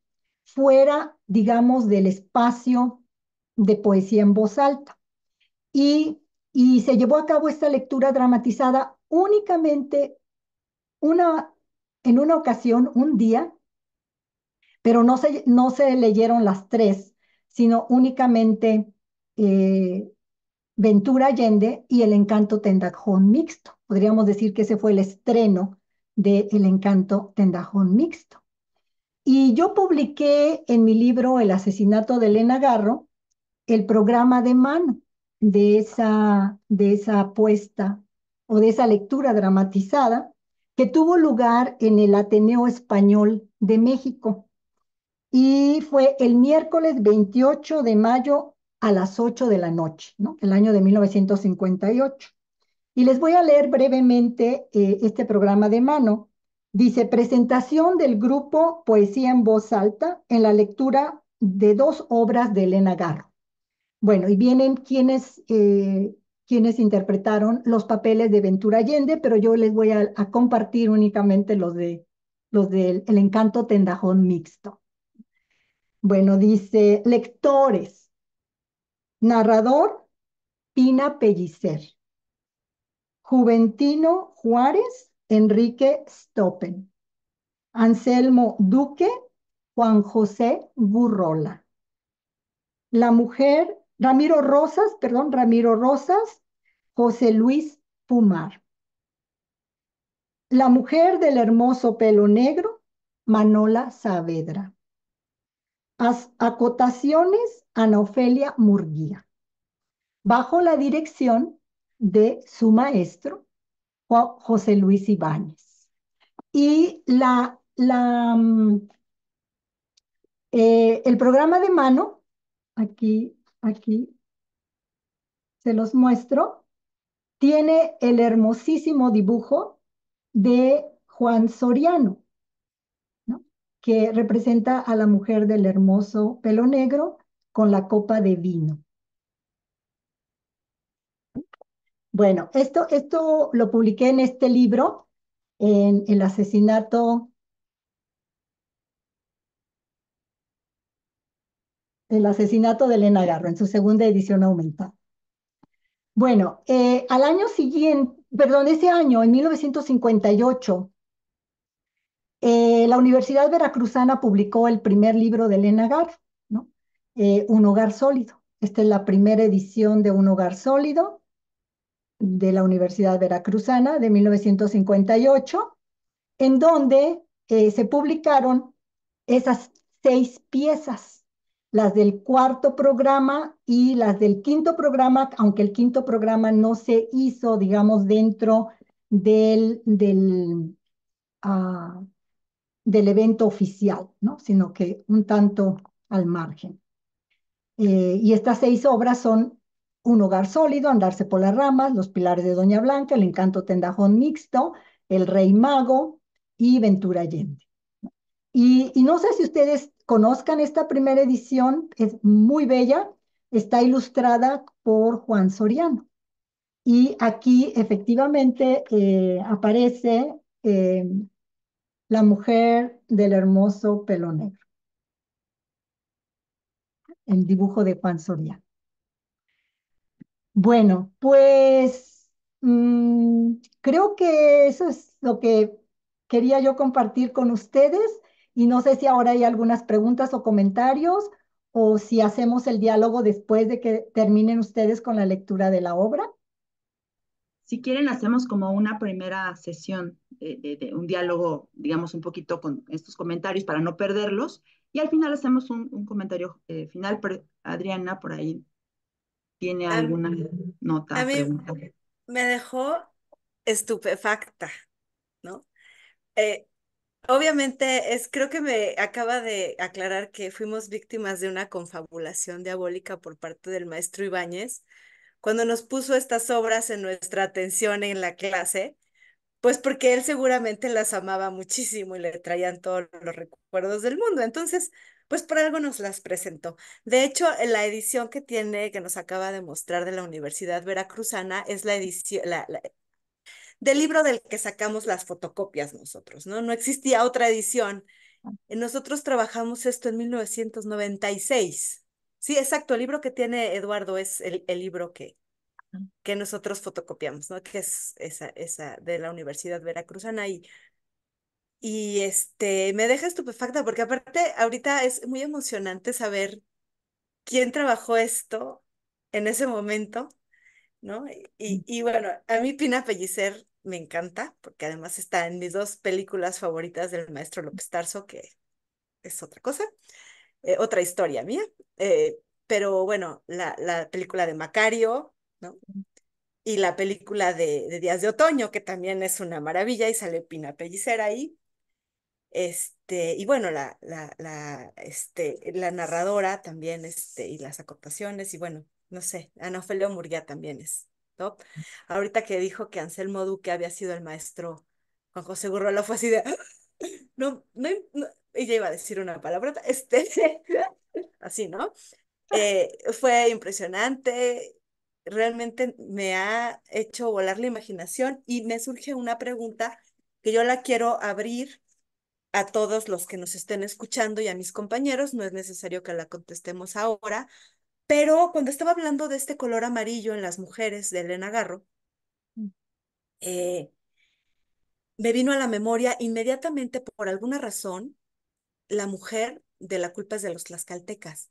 [SPEAKER 6] fuera, digamos, del espacio de poesía en voz alta. Y, y se llevó a cabo esta lectura dramatizada únicamente una, en una ocasión, un día, pero no se, no se leyeron las tres, sino únicamente eh, Ventura Allende y El Encanto Tendajón Mixto. Podríamos decir que ese fue el estreno de El encanto tendajón mixto. Y yo publiqué en mi libro El asesinato de Elena Garro el programa de mano de esa, de esa apuesta o de esa lectura dramatizada que tuvo lugar en el Ateneo Español de México. Y fue el miércoles 28 de mayo a las 8 de la noche, ¿no? El año de 1958. Y les voy a leer brevemente eh, este programa de mano. Dice, presentación del grupo Poesía en voz alta en la lectura de dos obras de Elena Garro. Bueno, y vienen quienes, eh, quienes interpretaron los papeles de Ventura Allende, pero yo les voy a, compartir únicamente los de los del el encanto tendajón mixto. Bueno, dice, lectores, narrador, Pina Pellicer. Juventino Juárez, Enrique Stoppen. Anselmo Duque, Juan José Burrola. La mujer, Ramiro Rosas, perdón, Ramiro Rosas, José Luis Pumar. La mujer del hermoso pelo negro, Manola Saavedra. acotaciones, Ana Ofelia Murguía. Bajo la dirección de su maestro, José Luis Ibáñez. Y la, la, mm, eh, el programa de mano, aquí, aquí se los muestro, tiene el hermosísimo dibujo de Juan Soriano, que representa a la mujer del hermoso pelo negro con la copa de vino. Bueno, esto, esto lo publiqué en este libro, en el asesinato, el asesinato de Elena Garro, en su segunda edición aumentada. Bueno, eh, al año siguiente, perdón, ese año, en 1958, eh, la Universidad Veracruzana publicó el primer libro de Elena Garro, ¿no? Eh, Un hogar sólido. Esta es la primera edición de Un hogar sólido de la Universidad Veracruzana de 1958, en donde eh, se publicaron esas seis piezas, las del cuarto programa y las del quinto programa, aunque el quinto programa no se hizo, digamos, dentro del, del, ah, del evento oficial, ¿no? sino que un tanto al margen. Eh, y estas seis obras son un hogar sólido, andarse por las ramas, los pilares de Doña Blanca, el encanto tendajón mixto, el rey mago y Ventura Allende. Y, no sé si ustedes conozcan esta primera edición, es muy bella, está ilustrada por Juan Soriano. Y aquí efectivamente eh, aparece eh, la mujer del hermoso pelo negro, el dibujo de Juan Soriano. Bueno, pues mm, creo que eso es lo que quería yo compartir con ustedes y no sé si ahora hay algunas preguntas o comentarios o si hacemos el diálogo después de que terminen ustedes con la lectura de la obra.
[SPEAKER 1] Si quieren, hacemos como una primera sesión de, un diálogo, digamos, un poquito con estos comentarios para no perderlos y al final hacemos un, comentario eh, final. Adriana, por ahí tiene alguna nota. A mí
[SPEAKER 2] me dejó estupefacta, ¿no? Eh, obviamente es, creo que me acaba de aclarar que fuimos víctimas de una confabulación diabólica por parte del maestro Ibáñez cuando nos puso estas obras en nuestra atención en la clase, pues porque él seguramente las amaba muchísimo y le traían todos los recuerdos del mundo. Entonces, pues por algo nos las presentó. De hecho, la edición que tiene, que nos acaba de mostrar de la Universidad Veracruzana, es la edición, la, del libro del que sacamos las fotocopias nosotros, ¿no? No existía otra edición. Ah. Nosotros trabajamos esto en 1996. Sí, exacto, el libro que tiene Eduardo es el, el libro que, ah. que nosotros fotocopiamos, ¿no? Que es esa, esa de la Universidad Veracruzana y y este, me deja estupefacta porque aparte ahorita es muy emocionante saber quién trabajó esto en ese momento, ¿no? Y, bueno, a mí Pina Pellicer me encanta porque además está en mis dos películas favoritas del maestro López Tarso, que es otra cosa, eh, otra historia mía. Eh, pero bueno, la, la película de Macario, ¿no? Y la película de, de Días de Otoño, que también es una maravilla y sale Pina Pellicer ahí. Este, y bueno, la, la, la, este, la narradora también, este, y las acotaciones, y bueno, no sé, Ana Ofelia Murguía también es top. Ahorita que dijo que Anselmo Duque había sido el maestro Juan José Gurrola, fue así de, <laughs> no, no, iba a decir una palabra, <laughs> este, así, ¿no? Eh, fue impresionante, realmente me ha hecho volar la imaginación y me surge una pregunta que yo la quiero abrir a todos los que nos estén escuchando y a mis compañeros, no es necesario que la contestemos ahora, pero cuando estaba hablando de este color amarillo en las mujeres de Elena Garro, mm. eh, me vino a la memoria inmediatamente, por alguna razón, la mujer de la culpa es de los tlaxcaltecas.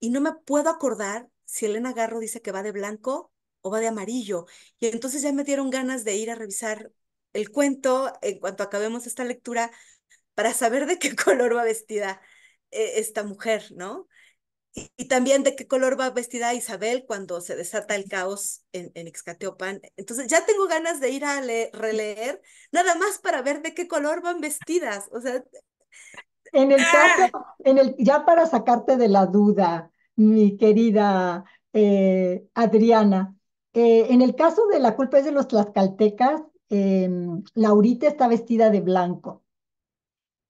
[SPEAKER 2] Y no me puedo acordar si Elena Garro dice que va de blanco o va de amarillo. Y entonces ya me dieron ganas de ir a revisar el cuento en cuanto acabemos esta lectura para saber de qué <laughs> color va vestida eh, esta mujer, ¿no? Y, también de qué color va vestida Isabel cuando se desata el caos en, Excateopan. Entonces ya tengo ganas de ir a releer, nada más para ver de qué color van vestidas. O sea...
[SPEAKER 6] En el caso, ¡ah! ya para sacarte de la duda, mi querida eh, Adriana, eh, en el caso de la culpa es de los tlaxcaltecas, em, Laurita está vestida de blanco.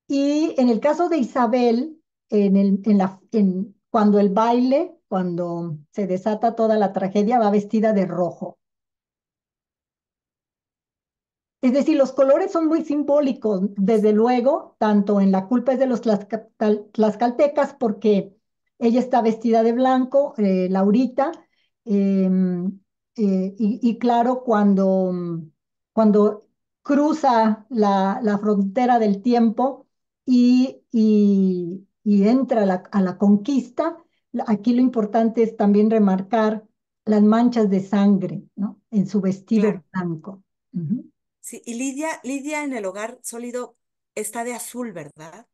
[SPEAKER 6] Y en el caso de Isabel, en el, en la, en, cuando el baile, cuando se desata toda la tragedia, va vestida de rojo. Es decir, los colores son muy simbólicos, desde luego, tanto en La culpa es de los tlaxcaltecas, porque ella está vestida de blanco, eh, Laurita, em, eh, y, claro, cuando, cuando cruza la, la frontera del tiempo, y, entra la, a la conquista, aquí lo importante es también remarcar las manchas de sangre ¿no? en su vestido blanco.
[SPEAKER 2] Sí, y Lidia, Lidia en el hogar sólido está de azul, ¿verdad?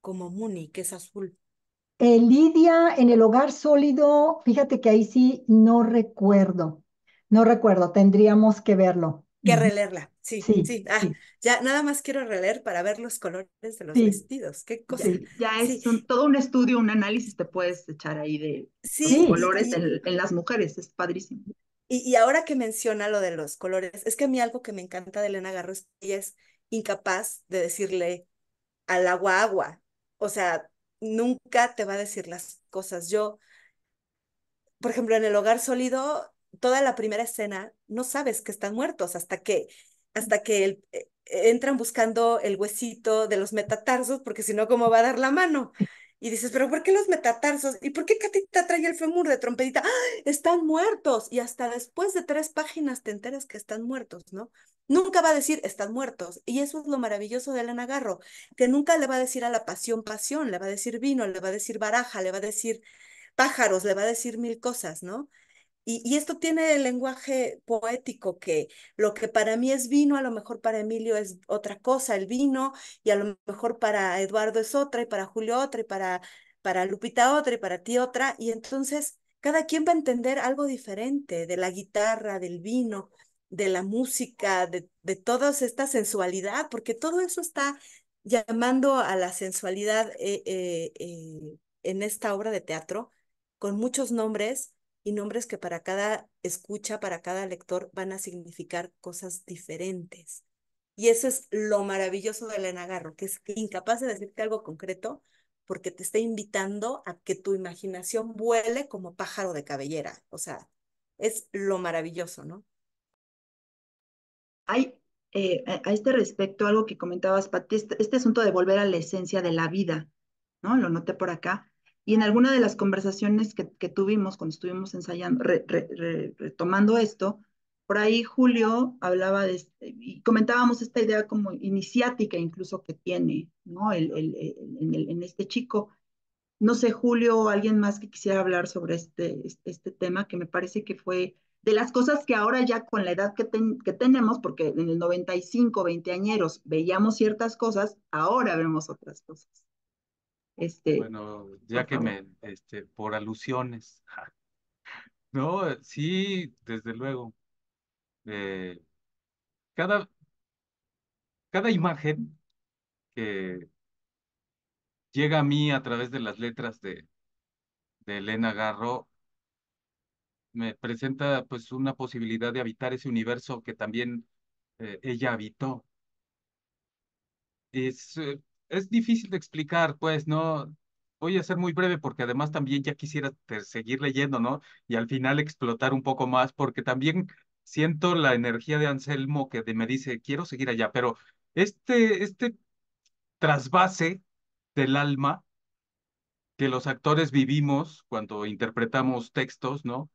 [SPEAKER 2] Como Muni, que es azul.
[SPEAKER 6] Eh, Lidia en el hogar sólido, fíjate que ahí sí no recuerdo, no recuerdo, tendríamos que verlo que
[SPEAKER 1] releerla. Sí, ah, sí. Ya nada más quiero releer para ver los colores de los vestidos. Qué cosa. Ya, es todo un estudio, un análisis te puedes echar ahí de los colores en, las mujeres. Es padrísimo. Y, ahora que menciona
[SPEAKER 2] lo de los colores, es que a mí algo que me encanta de Elena Garro es que es incapaz de decirle al agua agua. O sea, nunca te va a decir las cosas. Yo, por ejemplo, en el hogar sólido, toda la primera escena no sabes que están muertos hasta que, hasta que eh, entran buscando el huesito de los metatarsos, porque si no, ¿cómo va a dar la mano? Y dices, pero ¿por qué los metatarsos? ¿Y por qué Catita trae el femur de trompetita? ¡Ah! Están muertos. Y hasta después de tres páginas te enteras que están muertos, ¿no? Nunca va a decir, están muertos. Y eso es lo maravilloso de Elena Garro, que nunca le va a decir a la pasión, pasión, le va a decir vino, le va a decir baraja, le va a decir pájaros, le va a decir mil cosas, ¿no? Y, esto tiene el lenguaje poético que lo que para mí es vino, a lo mejor para Emilio es otra cosa, el vino, y a lo mejor para Eduardo es otra, y para Julio otra, y para, para Lupita otra, y para ti otra. Y entonces cada quien va a entender algo diferente de la guitarra, del vino, de la música, de, de toda esta sensualidad, porque todo eso está llamando a la sensualidad eh, eh, eh, en esta obra de teatro con muchos nombres y nombres que para cada escucha, para cada lector, van a significar cosas diferentes. Y eso es lo maravilloso de Elena Garro, que es incapaz de decirte algo concreto porque te está invitando a que tu imaginación vuele como pájaro de cabellera. O sea, es lo maravilloso, ¿no?
[SPEAKER 1] Hay, eh, a este respecto, algo que comentabas, Pati, este, este asunto de volver a la esencia de la vida, ¿no? Lo noté por acá y en alguna de las conversaciones que, tuvimos cuando estuvimos ensayando, retomando esto, por ahí Julio hablaba de, este, y comentábamos esta idea como iniciática incluso que tiene, ¿no? El, en, este chico. No sé, Julio o alguien más que quisiera hablar sobre este, este, este, tema, que me parece que fue de las cosas que ahora ya con la edad que, que tenemos, porque en el 95, 20 añeros, veíamos ciertas cosas, ahora vemos otras cosas. Este,
[SPEAKER 5] bueno, ya que me, este, por alusiones. No, eh, sí, desde luego. Eh, cada, cada imagen que llega a mí a través de las letras de, de Elena Garro me presenta pues una posibilidad de habitar ese universo que también eh, ella habitó. Es es difícil de explicar, pues, ¿no? Voy a ser muy breve porque además también ya quisiera seguir leyendo, ¿no? Y al final explotar un poco más porque también siento la energía de Anselmo que me dice, quiero seguir allá, pero este, este trasvase del alma que los actores vivimos cuando interpretamos textos, ¿no?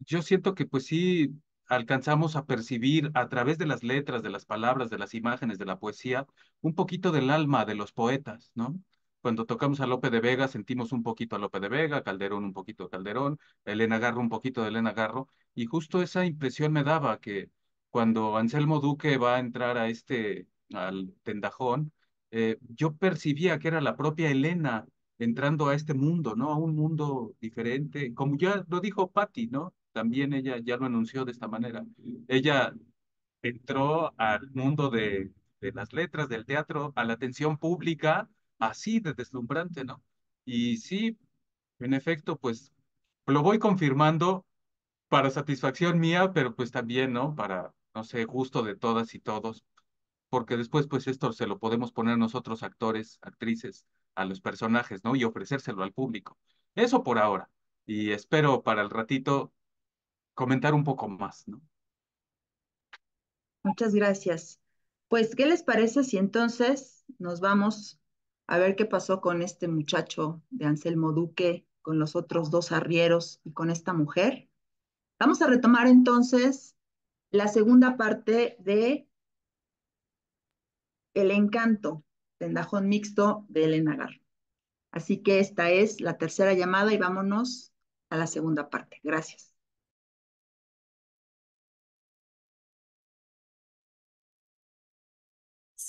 [SPEAKER 5] Yo siento que pues sí, alcanzamos a percibir a través de las letras, de las palabras, de las imágenes, de la poesía, un poquito del alma de los poetas, ¿no? Cuando tocamos a Lope de Vega, sentimos un poquito a Lope de Vega, Calderón un poquito a Calderón, Elena Garro un poquito de Elena Garro, y justo esa impresión me daba que cuando Anselmo Duque va a entrar a este, al tendajón, eh, yo percibía que era la propia Elena entrando a este mundo, ¿no? A un mundo diferente, como ya lo dijo Patti, ¿no? también ella ya lo anunció de esta manera. Ella entró al mundo de, las letras, del teatro, a la atención pública, así de deslumbrante, ¿no? Y sí, en efecto, pues lo voy confirmando para satisfacción mía, pero pues también, ¿no? Para, no sé, gusto de todas y todos, porque después pues esto se lo podemos poner nosotros actores, actrices, a los personajes, ¿no? Y ofrecérselo al público. Eso por ahora. Y espero para el ratito comentar un poco más, ¿no?
[SPEAKER 1] Muchas gracias. Pues, ¿qué les parece si entonces nos vamos a ver qué pasó con este muchacho de Anselmo Duque, con los otros dos arrieros y con esta mujer? Vamos a retomar entonces la segunda parte de El encanto, tendajón mixto de Elena Gar. Así que esta es la tercera llamada y vámonos a la segunda parte. Gracias.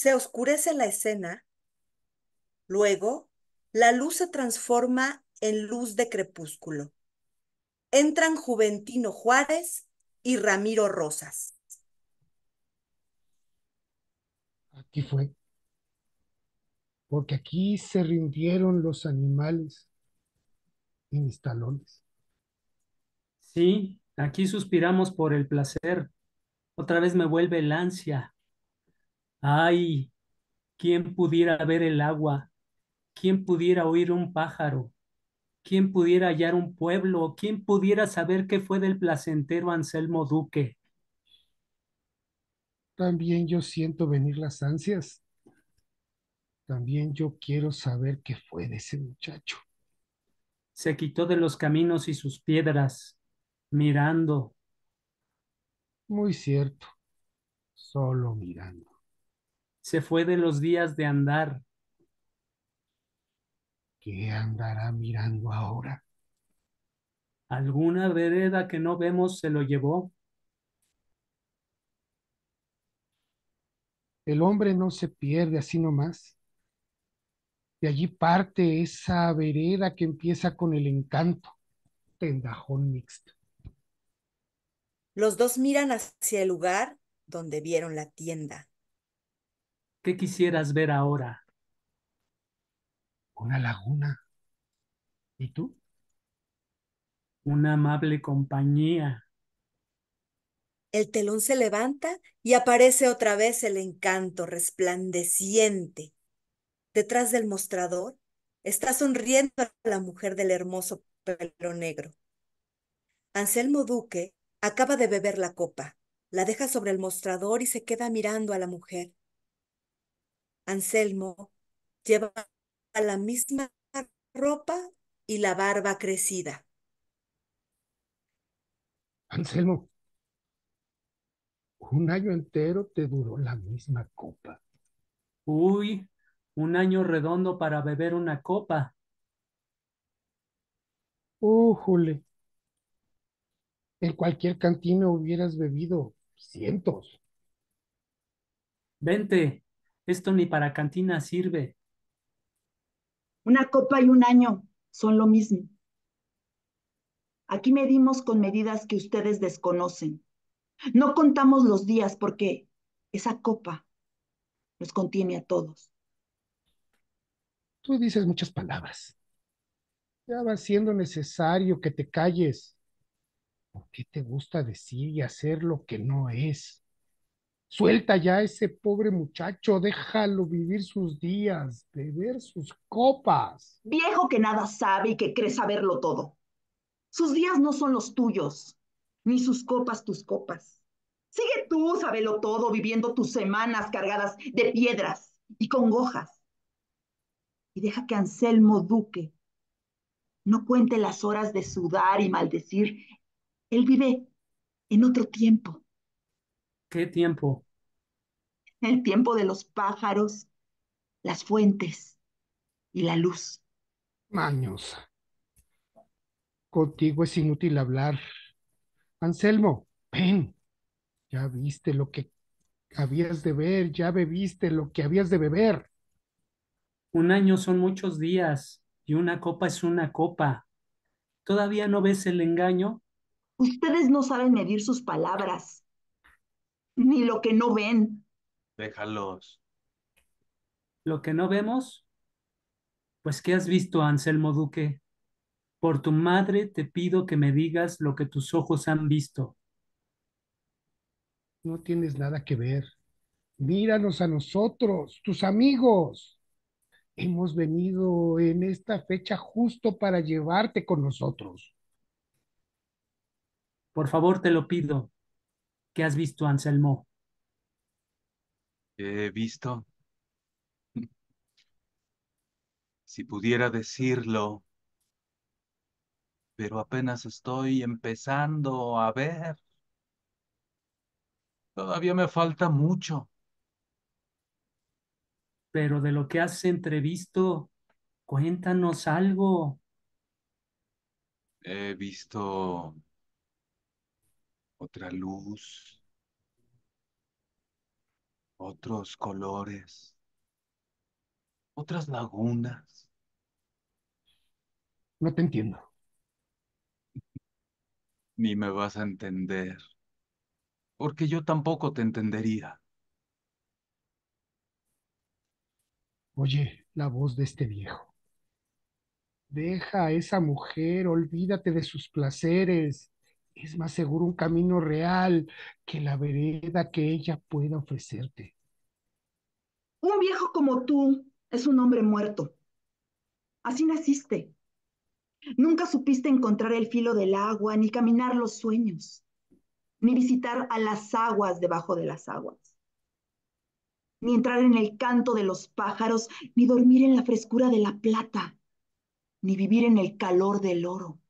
[SPEAKER 2] Se oscurece la escena, luego la luz se transforma en luz de crepúsculo. Entran Juventino Juárez y Ramiro Rosas.
[SPEAKER 3] Aquí fue. Porque aquí se rindieron los animales en mis talones.
[SPEAKER 4] Sí, aquí suspiramos por el placer. Otra vez me vuelve el ansia, Ay, ¿quién pudiera ver el agua? ¿Quién pudiera oír un pájaro? ¿Quién pudiera hallar un pueblo? ¿Quién pudiera saber qué fue del placentero Anselmo Duque?
[SPEAKER 3] También yo siento venir las ansias. También yo quiero saber qué fue de ese muchacho. Se
[SPEAKER 4] quitó de los caminos y sus piedras, mirando.
[SPEAKER 3] Muy cierto, solo mirando se fue de
[SPEAKER 4] los días de andar. ¿Qué andará mirando ahora? Alguna vereda que no vemos se lo llevó.
[SPEAKER 3] El hombre no se pierde así nomás. De allí parte esa vereda que empieza con el encanto, tendajón mixto. Los dos miran
[SPEAKER 2] hacia el lugar donde vieron la tienda.
[SPEAKER 4] ¿Qué quisieras ver ahora?
[SPEAKER 3] Una laguna.
[SPEAKER 4] ¿Y tú? Una amable compañía.
[SPEAKER 2] El telón se levanta y aparece otra vez el encanto resplandeciente. Detrás del mostrador está sonriendo a la mujer del hermoso pelo negro. Anselmo Duque acaba de beber la copa, la deja sobre el mostrador y se queda mirando a la mujer. Anselmo lleva la misma ropa y la barba crecida.
[SPEAKER 3] Anselmo, un año entero te duró la misma copa. Uy,
[SPEAKER 4] un año redondo para beber una copa.
[SPEAKER 3] Újule. En cualquier cantina hubieras bebido cientos.
[SPEAKER 4] Vente, esto ni para cantina
[SPEAKER 1] sirve. Una copa y un año son lo mismo. Aquí medimos con medidas que ustedes desconocen. No contamos los días porque esa copa nos contiene a todos. Tú dices muchas palabras. Ya va siendo
[SPEAKER 3] necesario que te calles. ¿Por qué te gusta decir y hacer lo que no es? Suelta ya a ese pobre muchacho, déjalo vivir sus
[SPEAKER 1] días, beber sus copas. Viejo que nada sabe y que cree saberlo todo. Sus días no son los tuyos, ni sus copas tus copas. Sigue tú, sabelo todo, viviendo tus semanas cargadas de piedras y congojas. Y deja que Anselmo Duque no cuente las horas de sudar y maldecir. Él vive en otro tiempo ¿Qué tiempo? El tiempo de los pájaros, las fuentes y la luz. Maños,
[SPEAKER 3] Contigo es inútil hablar. Anselmo, ven. Ya viste lo que habías de ver, ya bebiste lo que habías de beber.
[SPEAKER 4] Un año son muchos días y una copa es una copa. ¿Todavía no ves el engaño? Ustedes no saben medir sus palabras
[SPEAKER 1] ni lo que no ven.
[SPEAKER 4] Déjalos. Lo que no vemos, pues ¿qué has visto, Anselmo Duque? Por tu madre te pido que me digas lo que tus ojos han visto.
[SPEAKER 3] No tienes nada que ver. Míranos a nosotros, tus amigos. Hemos venido en esta fecha justo para llevarte con nosotros.
[SPEAKER 4] Por favor, te lo pido. ¿Qué has visto, Anselmo?
[SPEAKER 5] he visto? Si pudiera decirlo, pero apenas estoy empezando a ver.
[SPEAKER 4] Todavía me falta mucho. Pero de lo que has entrevisto, cuéntanos algo.
[SPEAKER 5] He visto otra luz, otros colores, otras lagunas. No te entiendo. Ni me vas a entender, porque yo tampoco te entendería.
[SPEAKER 3] Oye, la voz de este viejo. Deja a esa mujer, olvídate de sus placeres, es más seguro un camino real que la vereda que ella pueda ofrecerte.
[SPEAKER 1] Un viejo como tú es un hombre muerto. Así naciste. Nunca supiste encontrar el filo del agua, ni caminar los sueños, ni visitar a las aguas debajo de las aguas, ni entrar en el canto de los pájaros, ni dormir en la frescura de la plata, ni vivir en el calor del oro.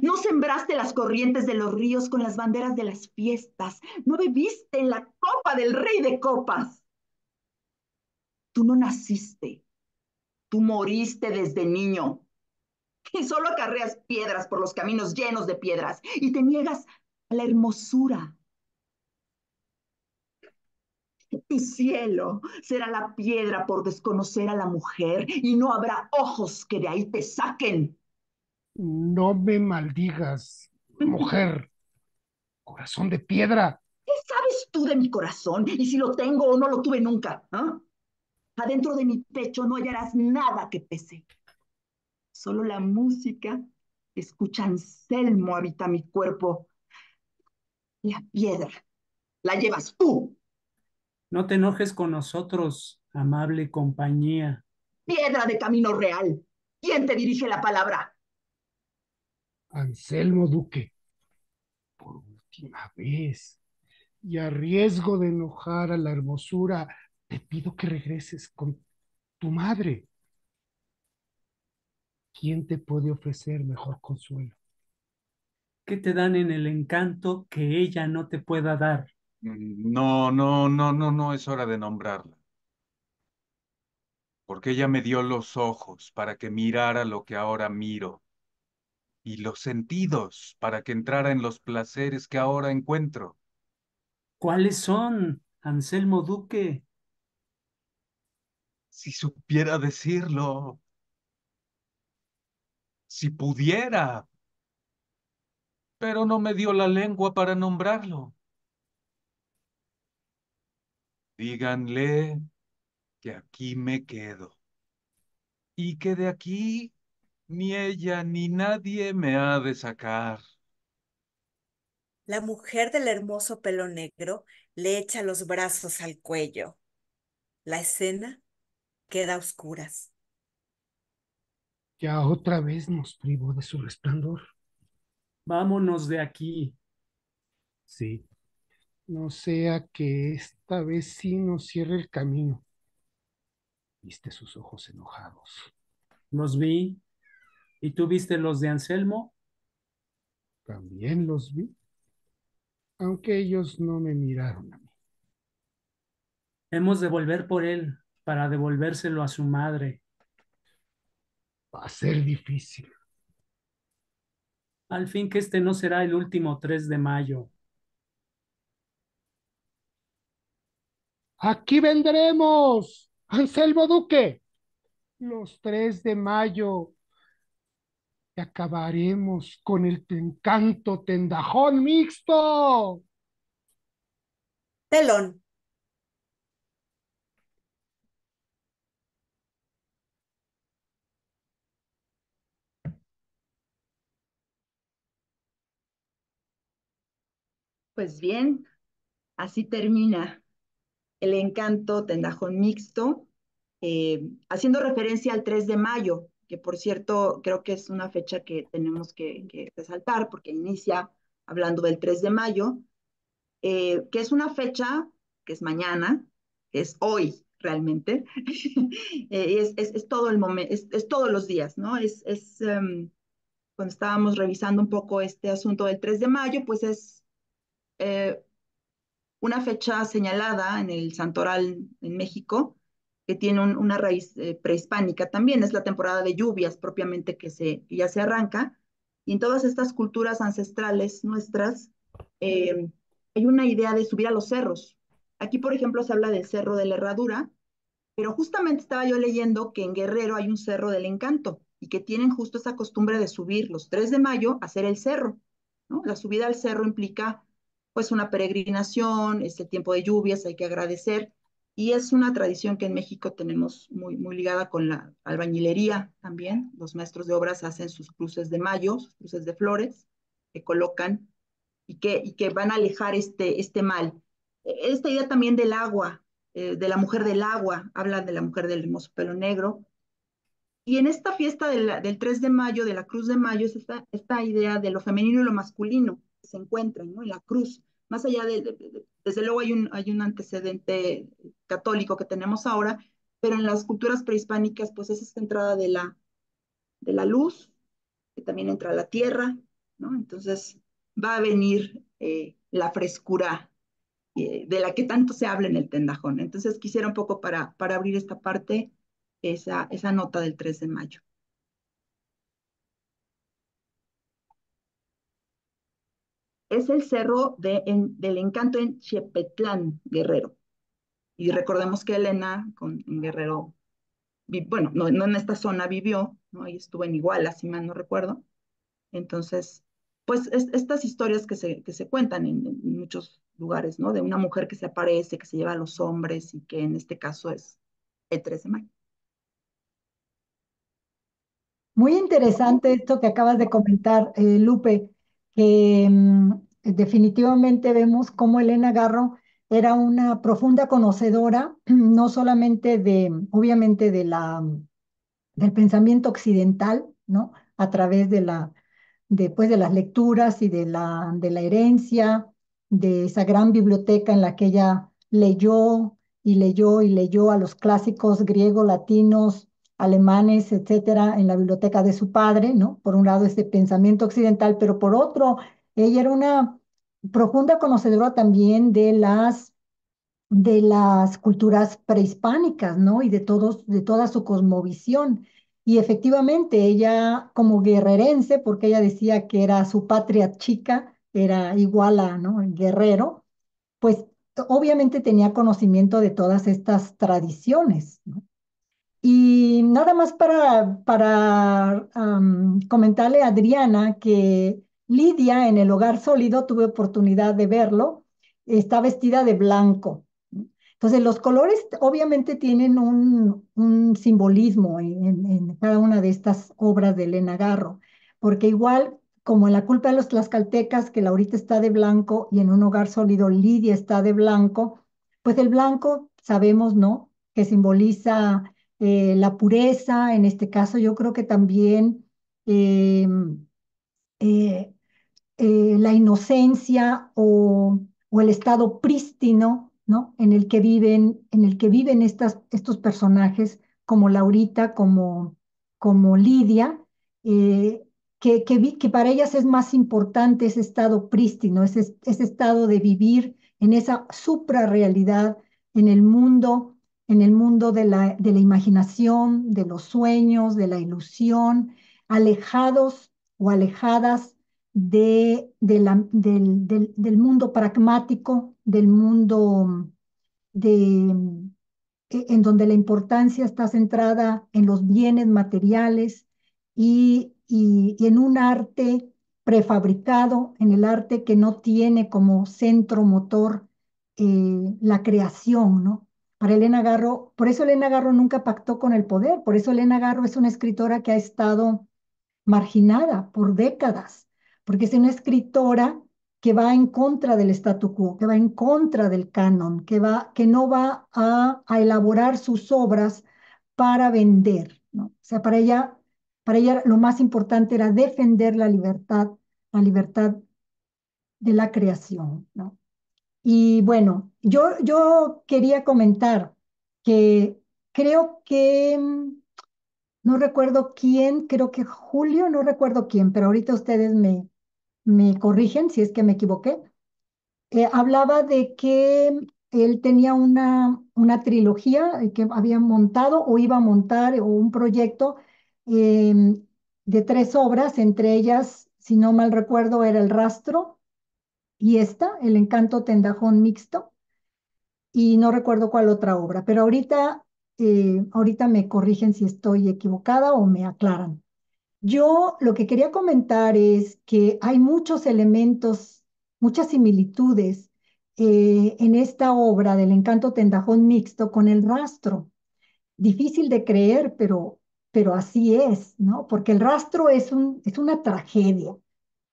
[SPEAKER 1] No sembraste las corrientes de los ríos con las banderas de las fiestas. No bebiste en la copa del rey de copas. Tú no naciste. Tú moriste desde niño. Y solo acarreas piedras por los caminos llenos de piedras. Y te niegas a la hermosura. Tu cielo será la piedra por desconocer a la mujer y no habrá ojos que de ahí te saquen. No me maldigas,
[SPEAKER 3] mujer. <laughs> Corazón de piedra.
[SPEAKER 1] ¿Qué sabes tú de mi corazón y si lo tengo o no lo tuve nunca? ¿ah? Adentro de mi pecho no hallarás nada que pese. Solo la música que escucha Anselmo habita mi cuerpo. La piedra la llevas tú.
[SPEAKER 4] No te enojes con nosotros, amable
[SPEAKER 3] compañía.
[SPEAKER 1] Piedra de camino real. ¿Quién te dirige la palabra?
[SPEAKER 3] Anselmo Duque, por última vez, y a riesgo de enojar a la hermosura, te pido que regreses con tu madre. ¿Quién te puede ofrecer mejor consuelo?
[SPEAKER 4] ¿Qué te dan en el encanto que ella no te pueda dar? No, no, no, no, no es hora de nombrarla.
[SPEAKER 5] Porque ella me dio los ojos para que mirara lo que ahora miro y los sentidos para que entrara en los placeres que ahora encuentro.
[SPEAKER 4] ¿Cuáles son, Anselmo Duque? Si supiera decirlo, si
[SPEAKER 5] pudiera, pero no me dio la lengua para nombrarlo. Díganle que aquí me quedo y que de aquí ni ella ni nadie me ha de sacar.
[SPEAKER 2] La mujer del hermoso pelo negro le echa los brazos al cuello. La escena queda a oscuras.
[SPEAKER 3] Ya otra vez nos privó de su resplandor. Vámonos de aquí. Sí. No sea que esta vez sí nos cierre el camino.
[SPEAKER 4] Viste sus ojos enojados.
[SPEAKER 3] Nos vi,
[SPEAKER 4] ¿Y tú viste los de Anselmo? También los vi,
[SPEAKER 3] aunque ellos
[SPEAKER 4] no me miraron a mí. Hemos de volver por él para devolvérselo a su madre.
[SPEAKER 3] Va a ser difícil.
[SPEAKER 4] Al fin que este no será el último 3 de mayo.
[SPEAKER 3] Aquí vendremos, Anselmo Duque. Los 3 de mayo y acabaremos con el encanto tendajón mixto. Telón.
[SPEAKER 1] Pues bien, así termina el encanto tendajón mixto, eh, haciendo referencia al 3 de mayo, que por cierto creo que es una fecha que tenemos que, resaltar porque inicia hablando del 3 de mayo, eh, que es una fecha que es mañana, que es hoy realmente, <laughs> eh, es, es, todo el momento, es, todos los días, ¿no? Es, es em, cuando estábamos revisando un poco este asunto del 3 de mayo, pues es eh, una fecha señalada en el santoral en México que tiene una raíz eh, prehispánica también. Es la temporada de lluvias propiamente que, ya se arranca. Y en todas estas culturas ancestrales nuestras eh, hay una idea de subir a los cerros. Aquí, por ejemplo, se habla del Cerro de la Herradura, pero justamente estaba yo leyendo que en Guerrero hay un Cerro del Encanto y que tienen justo esa costumbre de subir los 3 de mayo a hacer el cerro. La subida al cerro implica pues una peregrinación, es el tiempo de lluvias, hay que agradecer, y es una tradición que en México tenemos muy, muy ligada con la albañilería también. Los maestros de obras hacen sus cruces de mayo, cruces de flores, que colocan y que, y que van a alejar este, este mal. Esta idea también del agua, eh, de la mujer del agua, habla de la mujer del hermoso pelo negro. Y en esta fiesta del 3 de mayo, de la Cruz de Mayo, es esta, idea de lo femenino y lo masculino que se encuentran ¿no? en la cruz más allá de, desde luego hay un, hay un antecedente católico que tenemos ahora, pero en las culturas prehispánicas, pues es esta entrada de la, de la luz, que también entra la tierra, ¿no? Entonces va a venir eh, la frescura eh, de la que tanto se habla en el tendajón. Entonces quisiera un poco para, para abrir esta parte, esa, esa nota del 3 de mayo. es el cerro del encanto en Chepetlán, Guerrero. Y recordemos que Elena con, Guerrero, bueno, no, en esta zona vivió, ¿no? y estuvo en Iguala, si mal no recuerdo. Entonces, pues estas historias que se, que se cuentan en, muchos lugares, ¿no? De una mujer que se aparece, que se lleva a los hombres y que en este caso es el 13 de
[SPEAKER 6] mayo. Muy interesante esto que acabas de comentar, eh, Lupe que mm, definitivamente vemos cómo Elena Garro era una profunda conocedora, <clears throat> no solamente de, obviamente, de la, mm, del pensamiento occidental, ¿no? A través de, la, después de las lecturas y de la, de la herencia, de esa gran biblioteca en la que ella leyó y leyó y leyó a los clásicos griegos, latinos, alemanes, etcétera, en la biblioteca de su padre, ¿no? Por un lado este pensamiento occidental, pero por otro, ella era una profunda conocedora también de las de las culturas prehispánicas, ¿no? Y de todos de toda su cosmovisión. Y efectivamente, ella como guerrerense, porque ella decía que era su patria chica, era igual a, ¿no? El guerrero, pues obviamente tenía conocimiento de todas estas tradiciones, ¿no? Y nada más para, para comentarle a Adriana que Lidia en el hogar sólido tuve oportunidad de verlo, está vestida de blanco. Entonces los colores obviamente tienen un, un simbolismo en, en, cada una de estas obras de Elena Garro, porque igual como en la culpa de los tlaxcaltecas, que Laurita está de blanco y en un hogar sólido Lidia está de blanco, pues el blanco sabemos, ¿no? Que simboliza eh, la pureza, en este caso yo creo que también eh, eh, la inocencia o, el estado prístino ¿no? en el que viven, en el que viven estas, estos personajes como Laurita, como, como Lidia, que, para ellas es más importante ese estado prístino, ese, ese estado de vivir en esa suprarrealidad, en el mundo en el mundo de la, de la imaginación, de los sueños, de la ilusión, alejados o alejadas de, la, del, mundo pragmático, del mundo de, e, en donde la importancia está centrada en los bienes materiales y, en un arte prefabricado, en el arte que no tiene como centro motor eh, la creación, ¿no? Para Elena Garro, por eso Elena Garro nunca pactó con el poder, por eso Elena Garro es una escritora que ha estado marginada por décadas, porque es una escritora que va en contra del statu quo, que va en contra del canon, que, va, que no va a, elaborar sus obras para vender. ¿no? O sea, para ella, para ella lo más importante era defender la libertad, la libertad de la creación. ¿no? Y bueno, yo, yo quería comentar que creo que, mm, no recuerdo quién, creo que Julio, no recuerdo quién, pero ahorita ustedes me, me corrigen si es que me equivoqué. Eh, hablaba de que él tenía una, una trilogía eh, que había montado o iba a montar o un proyecto em, de tres obras, entre ellas, si no mal recuerdo, era El Rastro, y esta, El encanto tendajón mixto, y no recuerdo cuál otra obra, pero ahorita, eh, ahorita me corrigen si estoy equivocada o me aclaran. Yo lo que quería comentar es que hay muchos elementos, muchas similitudes eh, en esta obra del encanto tendajón mixto con el rastro. Difícil de creer, pero, pero así es, ¿no? Porque el rastro es, un, es una tragedia.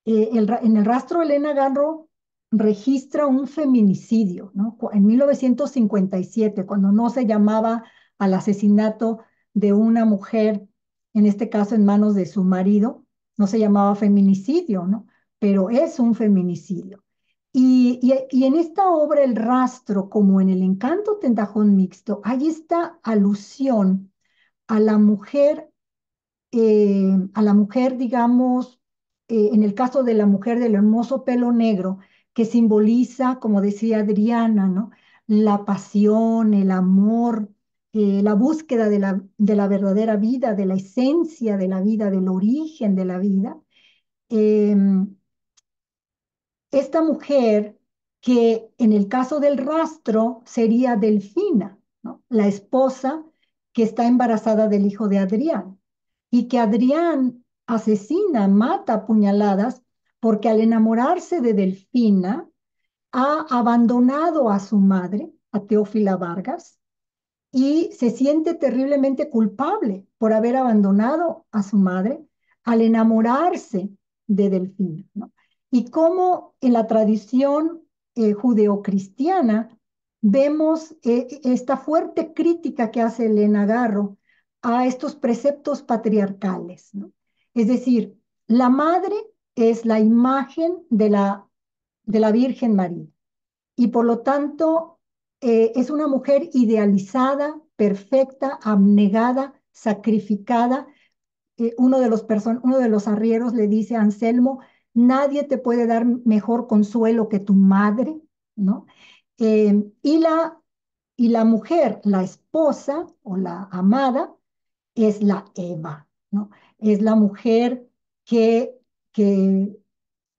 [SPEAKER 6] Eh, en el rastro Elena Garro registra un feminicidio, ¿no? En 1957, cuando no se llamaba al asesinato de una mujer, en este caso en manos de su marido, no se llamaba feminicidio, ¿no? Pero es un feminicidio. Y, en esta obra, El rastro, como en El encanto tentajón mixto, hay esta alusión a la mujer, eh, a la mujer, digamos, eh, en el caso de la mujer del hermoso pelo negro, que simboliza, como decía Adriana, ¿no? la pasión, el amor, eh, la búsqueda de la, de la, verdadera vida, de la esencia de la vida, del origen de la vida. Em, esta mujer, que en el caso del rastro sería Delfina, ¿no? la esposa que está embarazada del hijo de Adrián, y que Adrián asesina, mata a puñaladas porque al enamorarse de Delfina, ha abandonado a su madre, a Teófila Vargas, y se siente terriblemente culpable por haber abandonado a su madre al enamorarse de Delfina. Y cómo en la tradición eh, judeocristiana vemos eh, esta fuerte crítica que hace Elena Garro a estos preceptos patriarcales. Es decir, la madre es la imagen de la, de la Virgen María. Y por lo tanto, eh, es una mujer idealizada, perfecta, abnegada, sacrificada. Eh, uno, de los uno de los arrieros le dice a Anselmo, nadie te puede dar mejor consuelo que tu madre, ¿no? Eh, y, la, y la mujer, la esposa o la amada, es la Eva, ¿no? Es la mujer que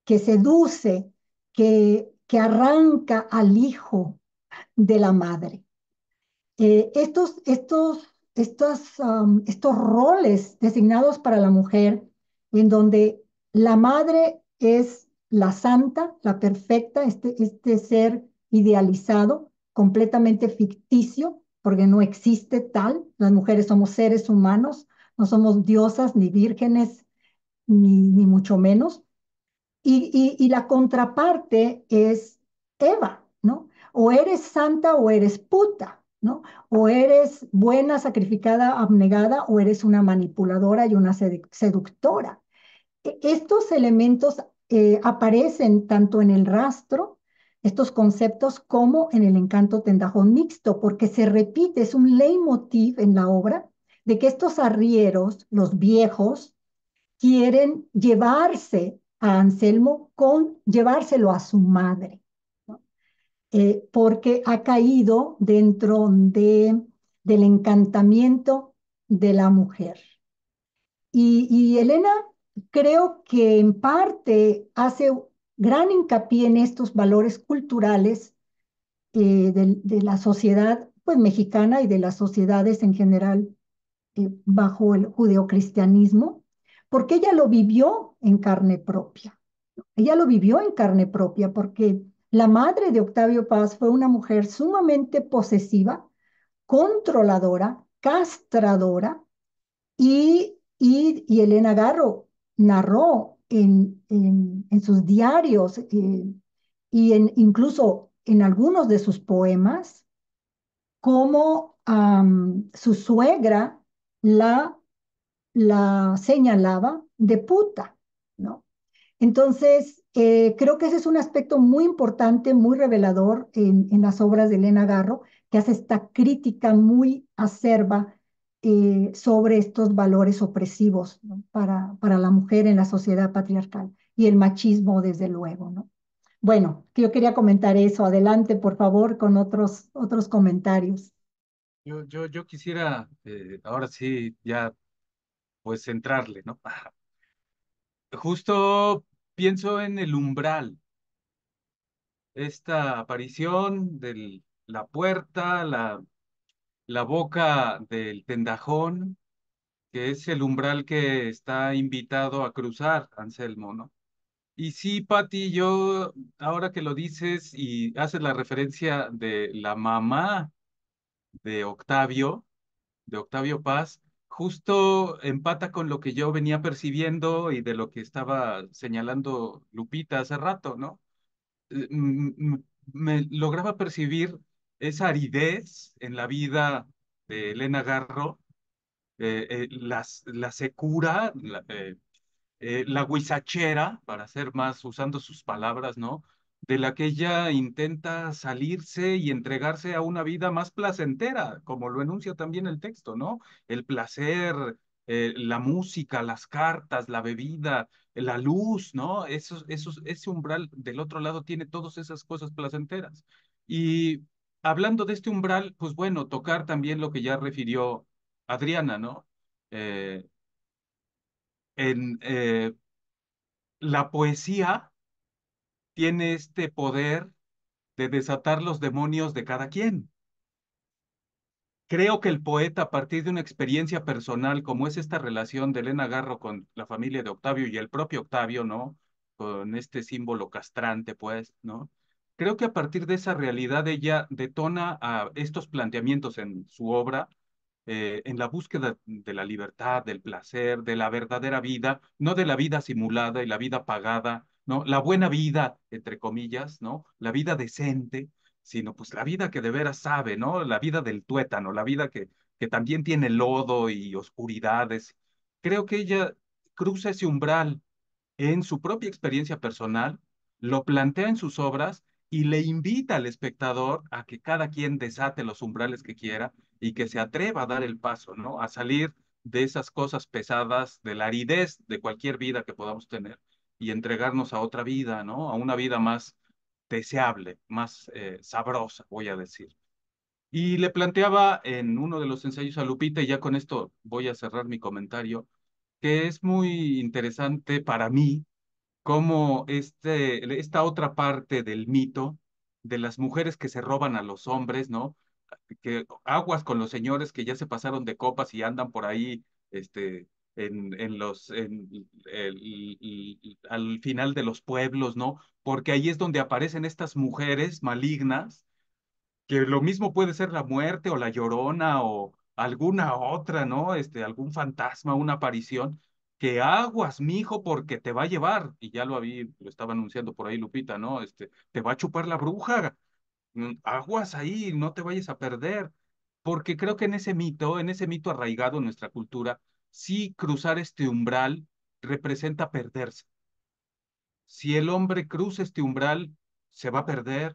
[SPEAKER 6] que, seduce, que, que arranca al hijo de la madre. Eh, estos, estos, um, estos roles designados para la mujer, en donde la madre es la santa, la perfecta, este, este ser idealizado, completamente ficticio, porque no existe tal. Las mujeres somos seres humanos, no somos diosas ni vírgenes ni, mucho menos. Y, la contraparte es Eva, ¿no? O eres santa o eres puta, ¿no? O eres buena, sacrificada, abnegada, o eres una manipuladora y una seductora. E-, estos elementos eh, aparecen tanto en el rastro, estos conceptos, como en el encanto tendajón mixto, porque se repite, es un leitmotiv en la obra, de que estos arrieros, los viejos, quieren llevarse a Anselmo con llevárselo a su madre, eh, porque ha caído dentro de, del encantamiento de la mujer. Y, Elena creo que en parte hace gran hincapié en estos valores culturales eh, de, la sociedad pues, mexicana y de las sociedades en general eh, bajo el judeocristianismo porque ella lo vivió en carne propia. Ella lo vivió en carne propia porque la madre de Octavio Paz fue una mujer sumamente posesiva, controladora, castradora, y, Elena Garro narró en, en, sus diarios e y en, incluso en algunos de sus poemas cómo su suegra la la señalaba de puta, ¿no? Entonces, eh, creo que ese es un aspecto muy importante, muy revelador en, las obras de Elena Garro, que hace esta crítica muy acerba eh, sobre estos valores opresivos para, para la mujer en la sociedad patriarcal y el machismo, desde luego, ¿no? Bueno, yo quería comentar eso. Adelante, por favor, con otros, otros comentarios.
[SPEAKER 5] Yo, yo, quisiera, eh, ahora sí, ya pues entrarle, ¿no? Justo pienso en el umbral, esta aparición de la puerta, la, la boca del tendajón, que es el umbral que está invitado a cruzar, Anselmo, ¿no? Y sí, Patti, yo ahora que lo dices y haces la referencia de la mamá de Octavio, de Octavio Paz, justo empata con lo que yo venía percibiendo y de lo que estaba señalando Lupita hace rato, ¿no? Eh, me lograba percibir esa aridez en la vida de Elena Garro, eh, eh, la secura, la, eh, huizachera, para ser más, usando sus palabras, ¿no? de la que ella intenta salirse y entregarse a una vida más placentera, como lo enuncia también el texto, ¿no? El placer, eh, la música, las cartas, la bebida, la luz, ¿no? Esos, esos, ese umbral del otro lado tiene todas esas cosas placenteras. Y hablando de este umbral, pues bueno, tocar también lo que ya refirió Adriana, ¿no? Eh, en eh, la poesía tiene este poder de desatar los demonios de cada quien. Creo que el poeta, a partir de una experiencia personal, como es esta relación de Elena Garro con la familia de Octavio y el propio Octavio, ¿no? Con este símbolo castrante, pues, ¿no? Creo que a partir de esa realidad ella detona estos planteamientos en su obra, eh, en la búsqueda de la libertad, del placer, de la verdadera vida, no de la vida simulada y la vida pagada la buena vida, entre comillas, ¿no? La vida decente, sino pues la vida que de veras sabe, ¿no? La vida del tuétano, la vida que, que también tiene lodo y oscuridades. Creo que ella cruza ese umbral en su propia experiencia personal, lo plantea en sus obras y le invita al espectador a que cada quien desate los umbrales que quiera y que se atreva a dar el paso, ¿no? A salir de esas cosas pesadas, de la aridez de cualquier vida que podamos tener y entregarnos a otra vida, ¿no? A una vida más deseable, más eh, sabrosa, voy a decir. Y le planteaba en uno de los ensayos a Lupita, y ya con esto voy a cerrar mi comentario, que es muy interesante para mí cómo este, esta otra parte del mito de las mujeres que se roban a los hombres, ¿no? Que aguas con los señores que ya se pasaron de copas y andan por ahí este, en, los, en, el, al final de los pueblos, ¿no? Porque ahí es donde aparecen estas mujeres malignas, que lo mismo puede ser la muerte o la llorona o alguna otra, ¿no? Este, algún fantasma, una aparición, que aguas, mijo, porque te va a llevar, y ya lo había, lo estaba anunciando por ahí Lupita, ¿no? Este, te va a chupar la bruja, mm, aguas ahí, no te vayas a perder, porque creo que en ese mito, en ese mito arraigado en nuestra cultura, si cruzar este umbral representa perderse. Si el hombre cruza este umbral, se va a perder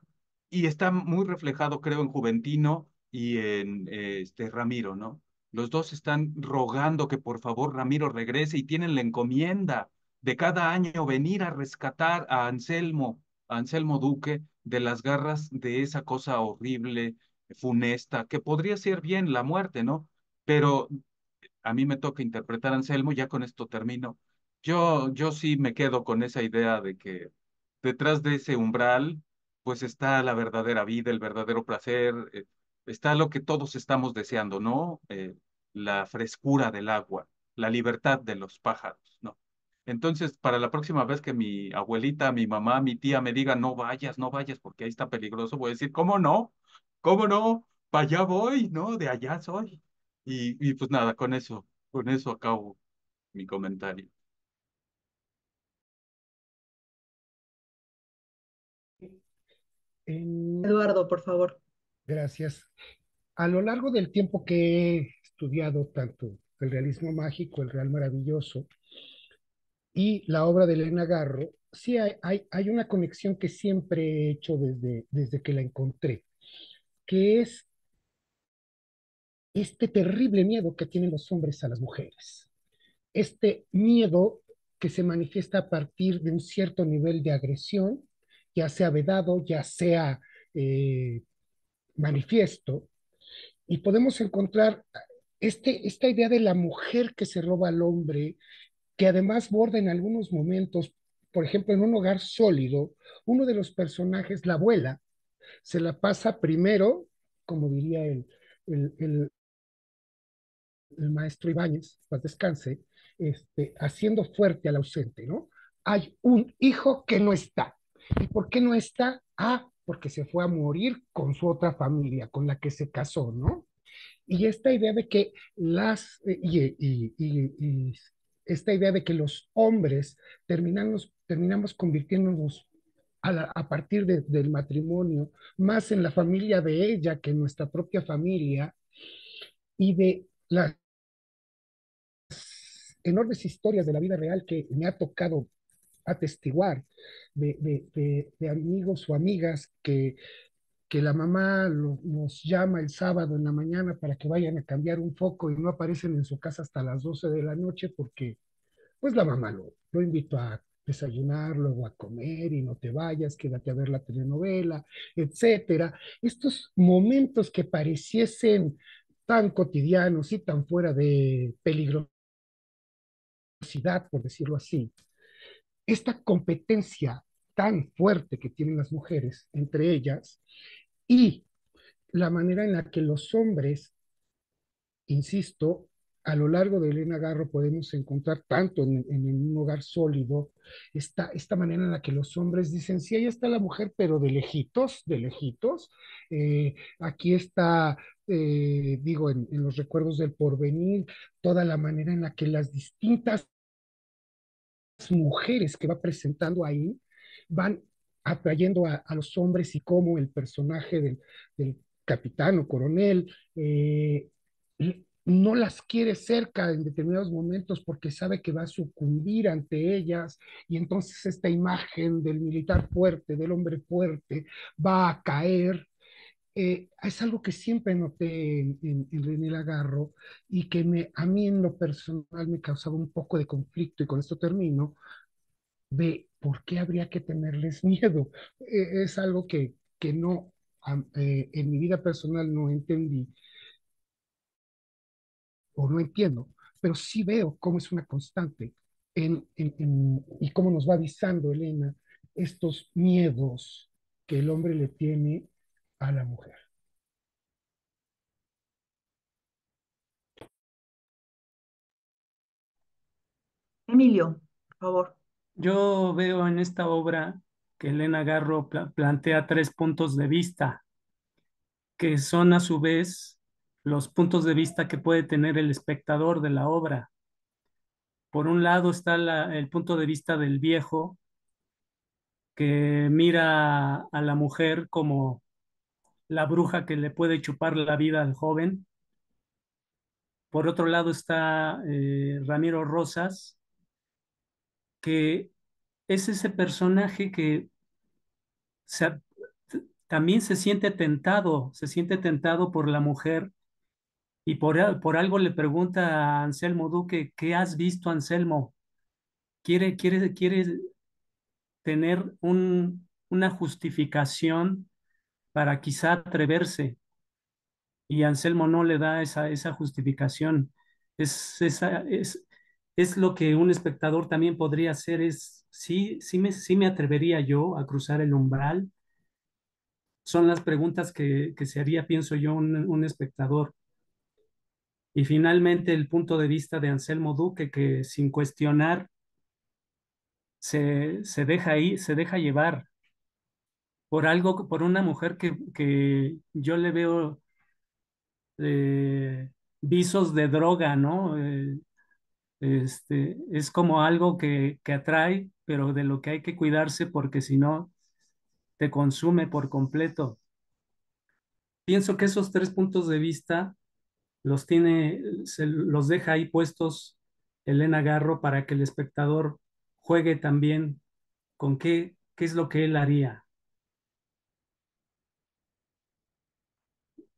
[SPEAKER 5] y está muy reflejado, creo, en Juventino y en eh, este Ramiro, ¿no? Los dos están rogando que por favor Ramiro regrese y tienen la encomienda de cada año venir a rescatar a Anselmo, a Anselmo Duque, de las garras de esa cosa horrible, funesta, que podría ser bien la muerte, ¿no? Pero a mí me toca interpretar a Anselmo, ya con esto termino. Yo, yo sí me quedo con esa idea de que detrás de ese umbral, pues está la verdadera vida, el verdadero placer, eh, está lo que todos estamos deseando, ¿no? Eh, la frescura del agua, la libertad de los pájaros, ¿no? Entonces, para la próxima vez que mi abuelita, mi mamá, mi tía me diga, no vayas, no vayas, porque ahí está peligroso, voy a decir, ¿cómo no? ¿Cómo no? Para allá voy, ¿no? De allá soy. Y, pues nada, con eso, con eso acabo mi comentario.
[SPEAKER 3] Eduardo, por favor. Gracias. A lo largo del tiempo que he estudiado tanto el realismo mágico, el real maravilloso y la obra de Elena Garro, sí hay, hay, una conexión que siempre he hecho desde, desde que la encontré, que es este terrible miedo que tienen los hombres a las mujeres, este miedo que se manifiesta a partir de un cierto nivel de agresión, ya sea vedado, ya sea eh, manifiesto, y podemos encontrar este, esta idea de la mujer que se roba al hombre, que además borda en algunos momentos, por ejemplo, en un hogar sólido, uno de los personajes, la abuela, se la pasa primero, como diría el, el, el maestro Ibáñez, paz descanse, este, haciendo fuerte al ausente, ¿no? Hay un hijo que no está. ¿Y por qué no está? Ah, porque se fue a morir con su otra familia, con la que se casó, ¿no? Y esta idea de que las, y, y, esta idea de que los hombres terminamos, terminamos convirtiéndonos a, partir del matrimonio más en la familia de ella que en nuestra propia familia y de la enormes historias de la vida real que me ha tocado atestiguar de, amigos o amigas que, que la mamá los nos llama el sábado en la mañana para que vayan a cambiar un foco y no aparecen en su casa hasta las 12 de la noche porque pues la mamá lo, lo invitó a desayunar, luego a comer y no te vayas, quédate a ver la telenovela, etcétera. Estos momentos que pareciesen tan cotidianos y tan fuera de peligro por decirlo así, esta competencia tan fuerte que tienen las mujeres entre ellas y la manera en la que los hombres, insisto, a lo largo de Elena Garro podemos encontrar tanto en, un hogar sólido, esta, esta manera en la que los hombres dicen, sí, ahí está la mujer, pero de lejitos, de lejitos. Eh, aquí está, eh, digo, en, los recuerdos del porvenir, toda la manera en la que las distintas mujeres que va presentando ahí van atrayendo a, los hombres y como el personaje del, capitán o coronel eh, no las quiere cerca en determinados momentos porque sabe que va a sucumbir ante ellas y entonces esta imagen del militar fuerte, del hombre fuerte, va a caer eh, es algo que siempre noté en, el agarro y que me, a mí en lo personal me causaba un poco de conflicto, y con esto termino, de por qué habría que tenerles <laughs> miedo. E, es algo que, que no, eh, en mi vida personal no entendí o no entiendo, pero sí veo cómo es una constante y cómo nos va avisando Elena estos miedos que el hombre le tiene a la mujer.
[SPEAKER 2] Emilio, por favor. Yo
[SPEAKER 4] veo en esta obra que Elena Garro plantea tres puntos de vista, que son a su vez los puntos de vista que puede tener el espectador de la obra. Por un lado está el punto de vista del viejo, que mira a la mujer como la bruja que le puede chupar la vida al joven. Por otro lado está eh, Ramiro Rosas, que es ese personaje que también se siente tentado, se siente tentado por la mujer y por, por algo le pregunta a Anselmo Duque, ¿qué has visto Anselmo? Quiere, quiere, quiere tener un, una justificación para quizá atreverse. Y Anselmo no le da esa, esa justificación. Es, es, lo que un espectador también podría hacer, es sí, sí me, sí me atrevería yo a cruzar el umbral. Son las preguntas que, se haría, pienso yo, un, espectador. Y finalmente el punto de vista de Anselmo Duque, que sin cuestionar se, se, deja, ahí, se deja llevar por algo, por una mujer que, yo le veo eh, visos de droga, ¿no? Eh, este, es como algo que, atrae, pero de lo que hay que cuidarse porque si no, te consume por completo. Pienso que esos tres puntos de vista los tiene, los deja ahí puestos Elena Garro para que el espectador juegue también con qué, qué es lo que él haría.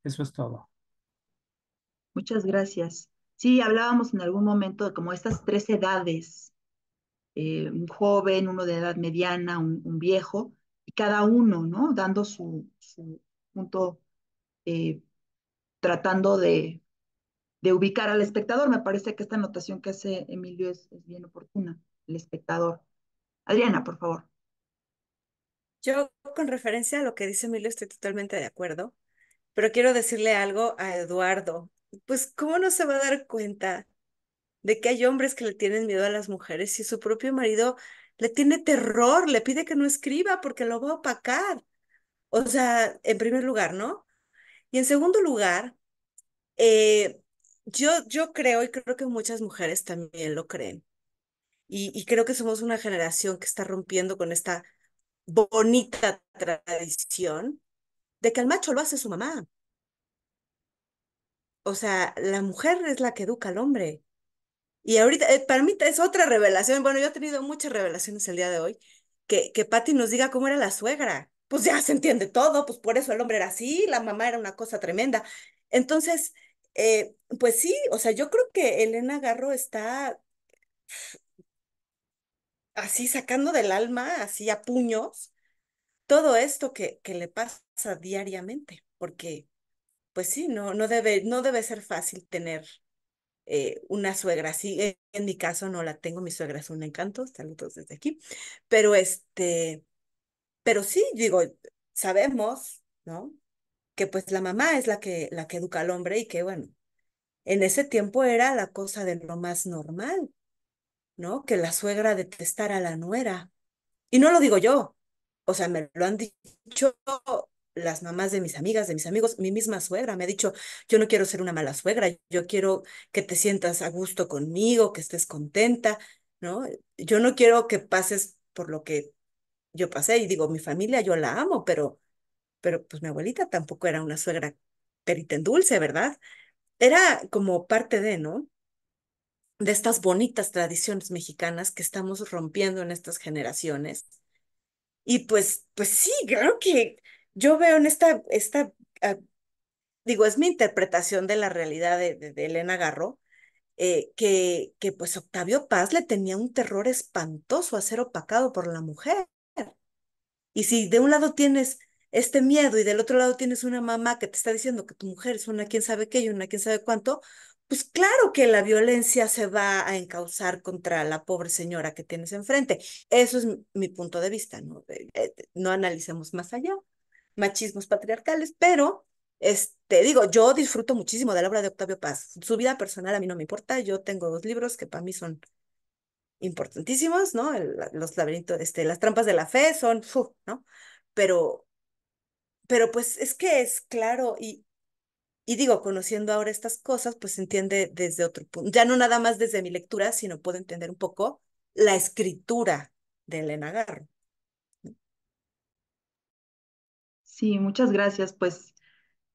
[SPEAKER 4] Eso es todo.
[SPEAKER 1] Muchas gracias. Sí, hablábamos en algún momento de como estas tres edades, eh, un joven, uno de edad mediana, un, viejo, y cada uno, ¿no? Dando su, punto, eh, tratando de, de, ubicar al espectador. Me parece que esta anotación que hace Emilio es bien oportuna, el espectador. Adriana, por favor.
[SPEAKER 2] Yo, con referencia a lo que dice Emilio, estoy totalmente de acuerdo. Pero quiero decirle algo a Eduardo. Pues, ¿cómo no se va a dar cuenta de que hay hombres que le tienen miedo a las mujeres si su propio marido le tiene terror, le pide que no escriba porque lo va a opacar? O sea, en primer lugar, ¿no? Y en segundo lugar, eh, yo, yo creo y creo que muchas mujeres también lo creen. Y, y creo que somos una generación que está rompiendo con esta bonita tradición de que al macho lo hace su mamá. O sea, la mujer es la que educa al hombre. Y ahorita, eh, para mí es otra revelación. Bueno, yo he tenido muchas revelaciones el día de hoy. Que, que Patty nos diga cómo era la suegra. Pues ya se entiende todo, pues por eso el hombre era así, la mamá era una cosa tremenda. Entonces, eh, pues sí, o sea, yo creo que Elena Garro está así sacando del alma, así a puños, todo esto que, que le pasa diariamente, porque pues sí, no, no, debe, no debe ser fácil tener eh, una suegra si e, En mi caso no la tengo, mi suegra es un encanto, saludos desde aquí. Pero este, pero sí, digo, sabemos, ¿no? Que pues la mamá es la que, la que educa al hombre y que bueno, en ese tiempo era la cosa de lo más normal, ¿no? Que la suegra detestara a la nuera. Y no lo digo yo, o sea, me lo han dicho las mamás de mis amigas, de mis amigos, mi misma suegra me ha dicho, yo no quiero ser una mala suegra, yo quiero que te sientas a gusto conmigo, que estés contenta, ¿no? Yo no quiero que pases por lo que yo pasé y digo, mi familia yo la amo, pero, pero pues mi abuelita tampoco era una suegra perita en dulce, ¿verdad? Era como parte de, ¿no? De estas bonitas tradiciones mexicanas que estamos rompiendo en estas generaciones. Y pues, pues sí, creo que yo veo en esta, esta ah, digo, es mi interpretación de la realidad de, Elena Garro, eh, que, que pues Octavio Paz le tenía un terror espantoso a ser opacado por la mujer. Y si de un lado tienes este miedo y del otro lado tienes una mamá que te está diciendo que tu mujer es una quien sabe qué y una quien sabe cuánto, pues claro que la violencia se va a encauzar contra la pobre señora que tienes enfrente. Eso es mi punto de vista, no eh, eh, analicemos más allá machismos patriarcales, pero este, digo, yo disfruto muchísimo de la obra de Octavio Paz. Su vida personal a mí no me importa, yo tengo dos libros que para mí son importantísimos, ¿no? los laberintos, este, las trampas de la fe son, ¿no? Pero, pero pues es que es claro y, y digo, conociendo ahora estas cosas, pues se entiende desde otro punto, ya no nada más desde mi lectura, sino puedo entender un poco la escritura de Elena
[SPEAKER 1] Garro. Sí, muchas gracias. Pues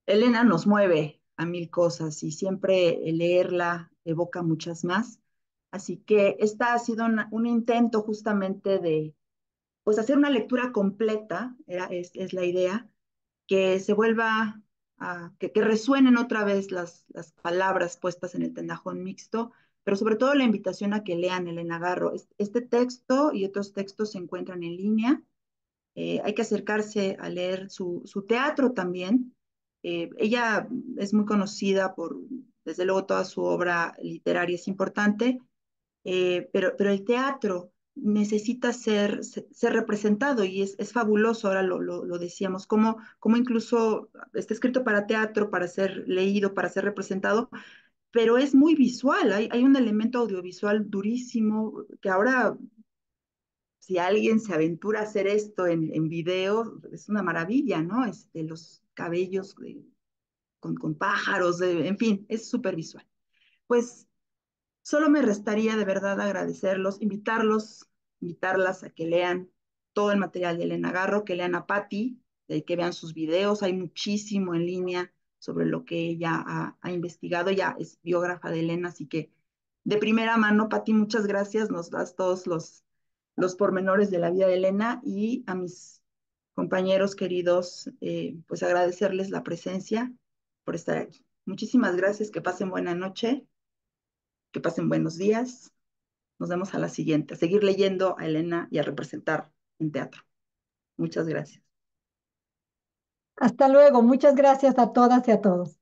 [SPEAKER 1] Elena nos mueve a mil cosas y siempre leerla evoca muchas más. Así que esta ha sido un intento justamente de pues hacer una lectura completa, es, la idea, que se vuelva a, que, resuenen otra vez las, las palabras puestas en el tendajón mixto, pero sobre todo la invitación a que lean Elena Garro. Este texto y otros textos se encuentran en línea eh, hay que acercarse a leer su, teatro también. Eh, ella es muy conocida por, desde luego, toda su obra literaria es importante, eh, pero, pero el teatro necesita ser, representado y es, fabuloso, ahora lo, lo, decíamos, como, como incluso está escrito para teatro, para ser leído, para ser representado, pero es muy visual, hay, un elemento audiovisual durísimo que ahora si alguien se aventura a hacer esto en, video, es una maravilla, ¿no? Este, los cabellos con, con, pájaros, en fin, es súper visual. Pues solo me restaría de verdad agradecerlos, invitarlos, invitarlas a que lean todo el material de Elena Garro, que lean a Patti, que vean sus videos, hay muchísimo en línea sobre lo que ella ha, investigado, ya es biógrafa de Elena, así que de primera mano, Patti, muchas gracias, nos das todos los los pormenores de la vida de Elena y a mis compañeros queridos, eh, pues agradecerles la presencia por estar aquí. Muchísimas gracias, que pasen buena noche, que pasen buenos días. Nos vemos a la siguiente, a seguir leyendo a Elena y a representar en teatro. Muchas gracias.
[SPEAKER 6] Hasta luego, muchas gracias a todas y a todos.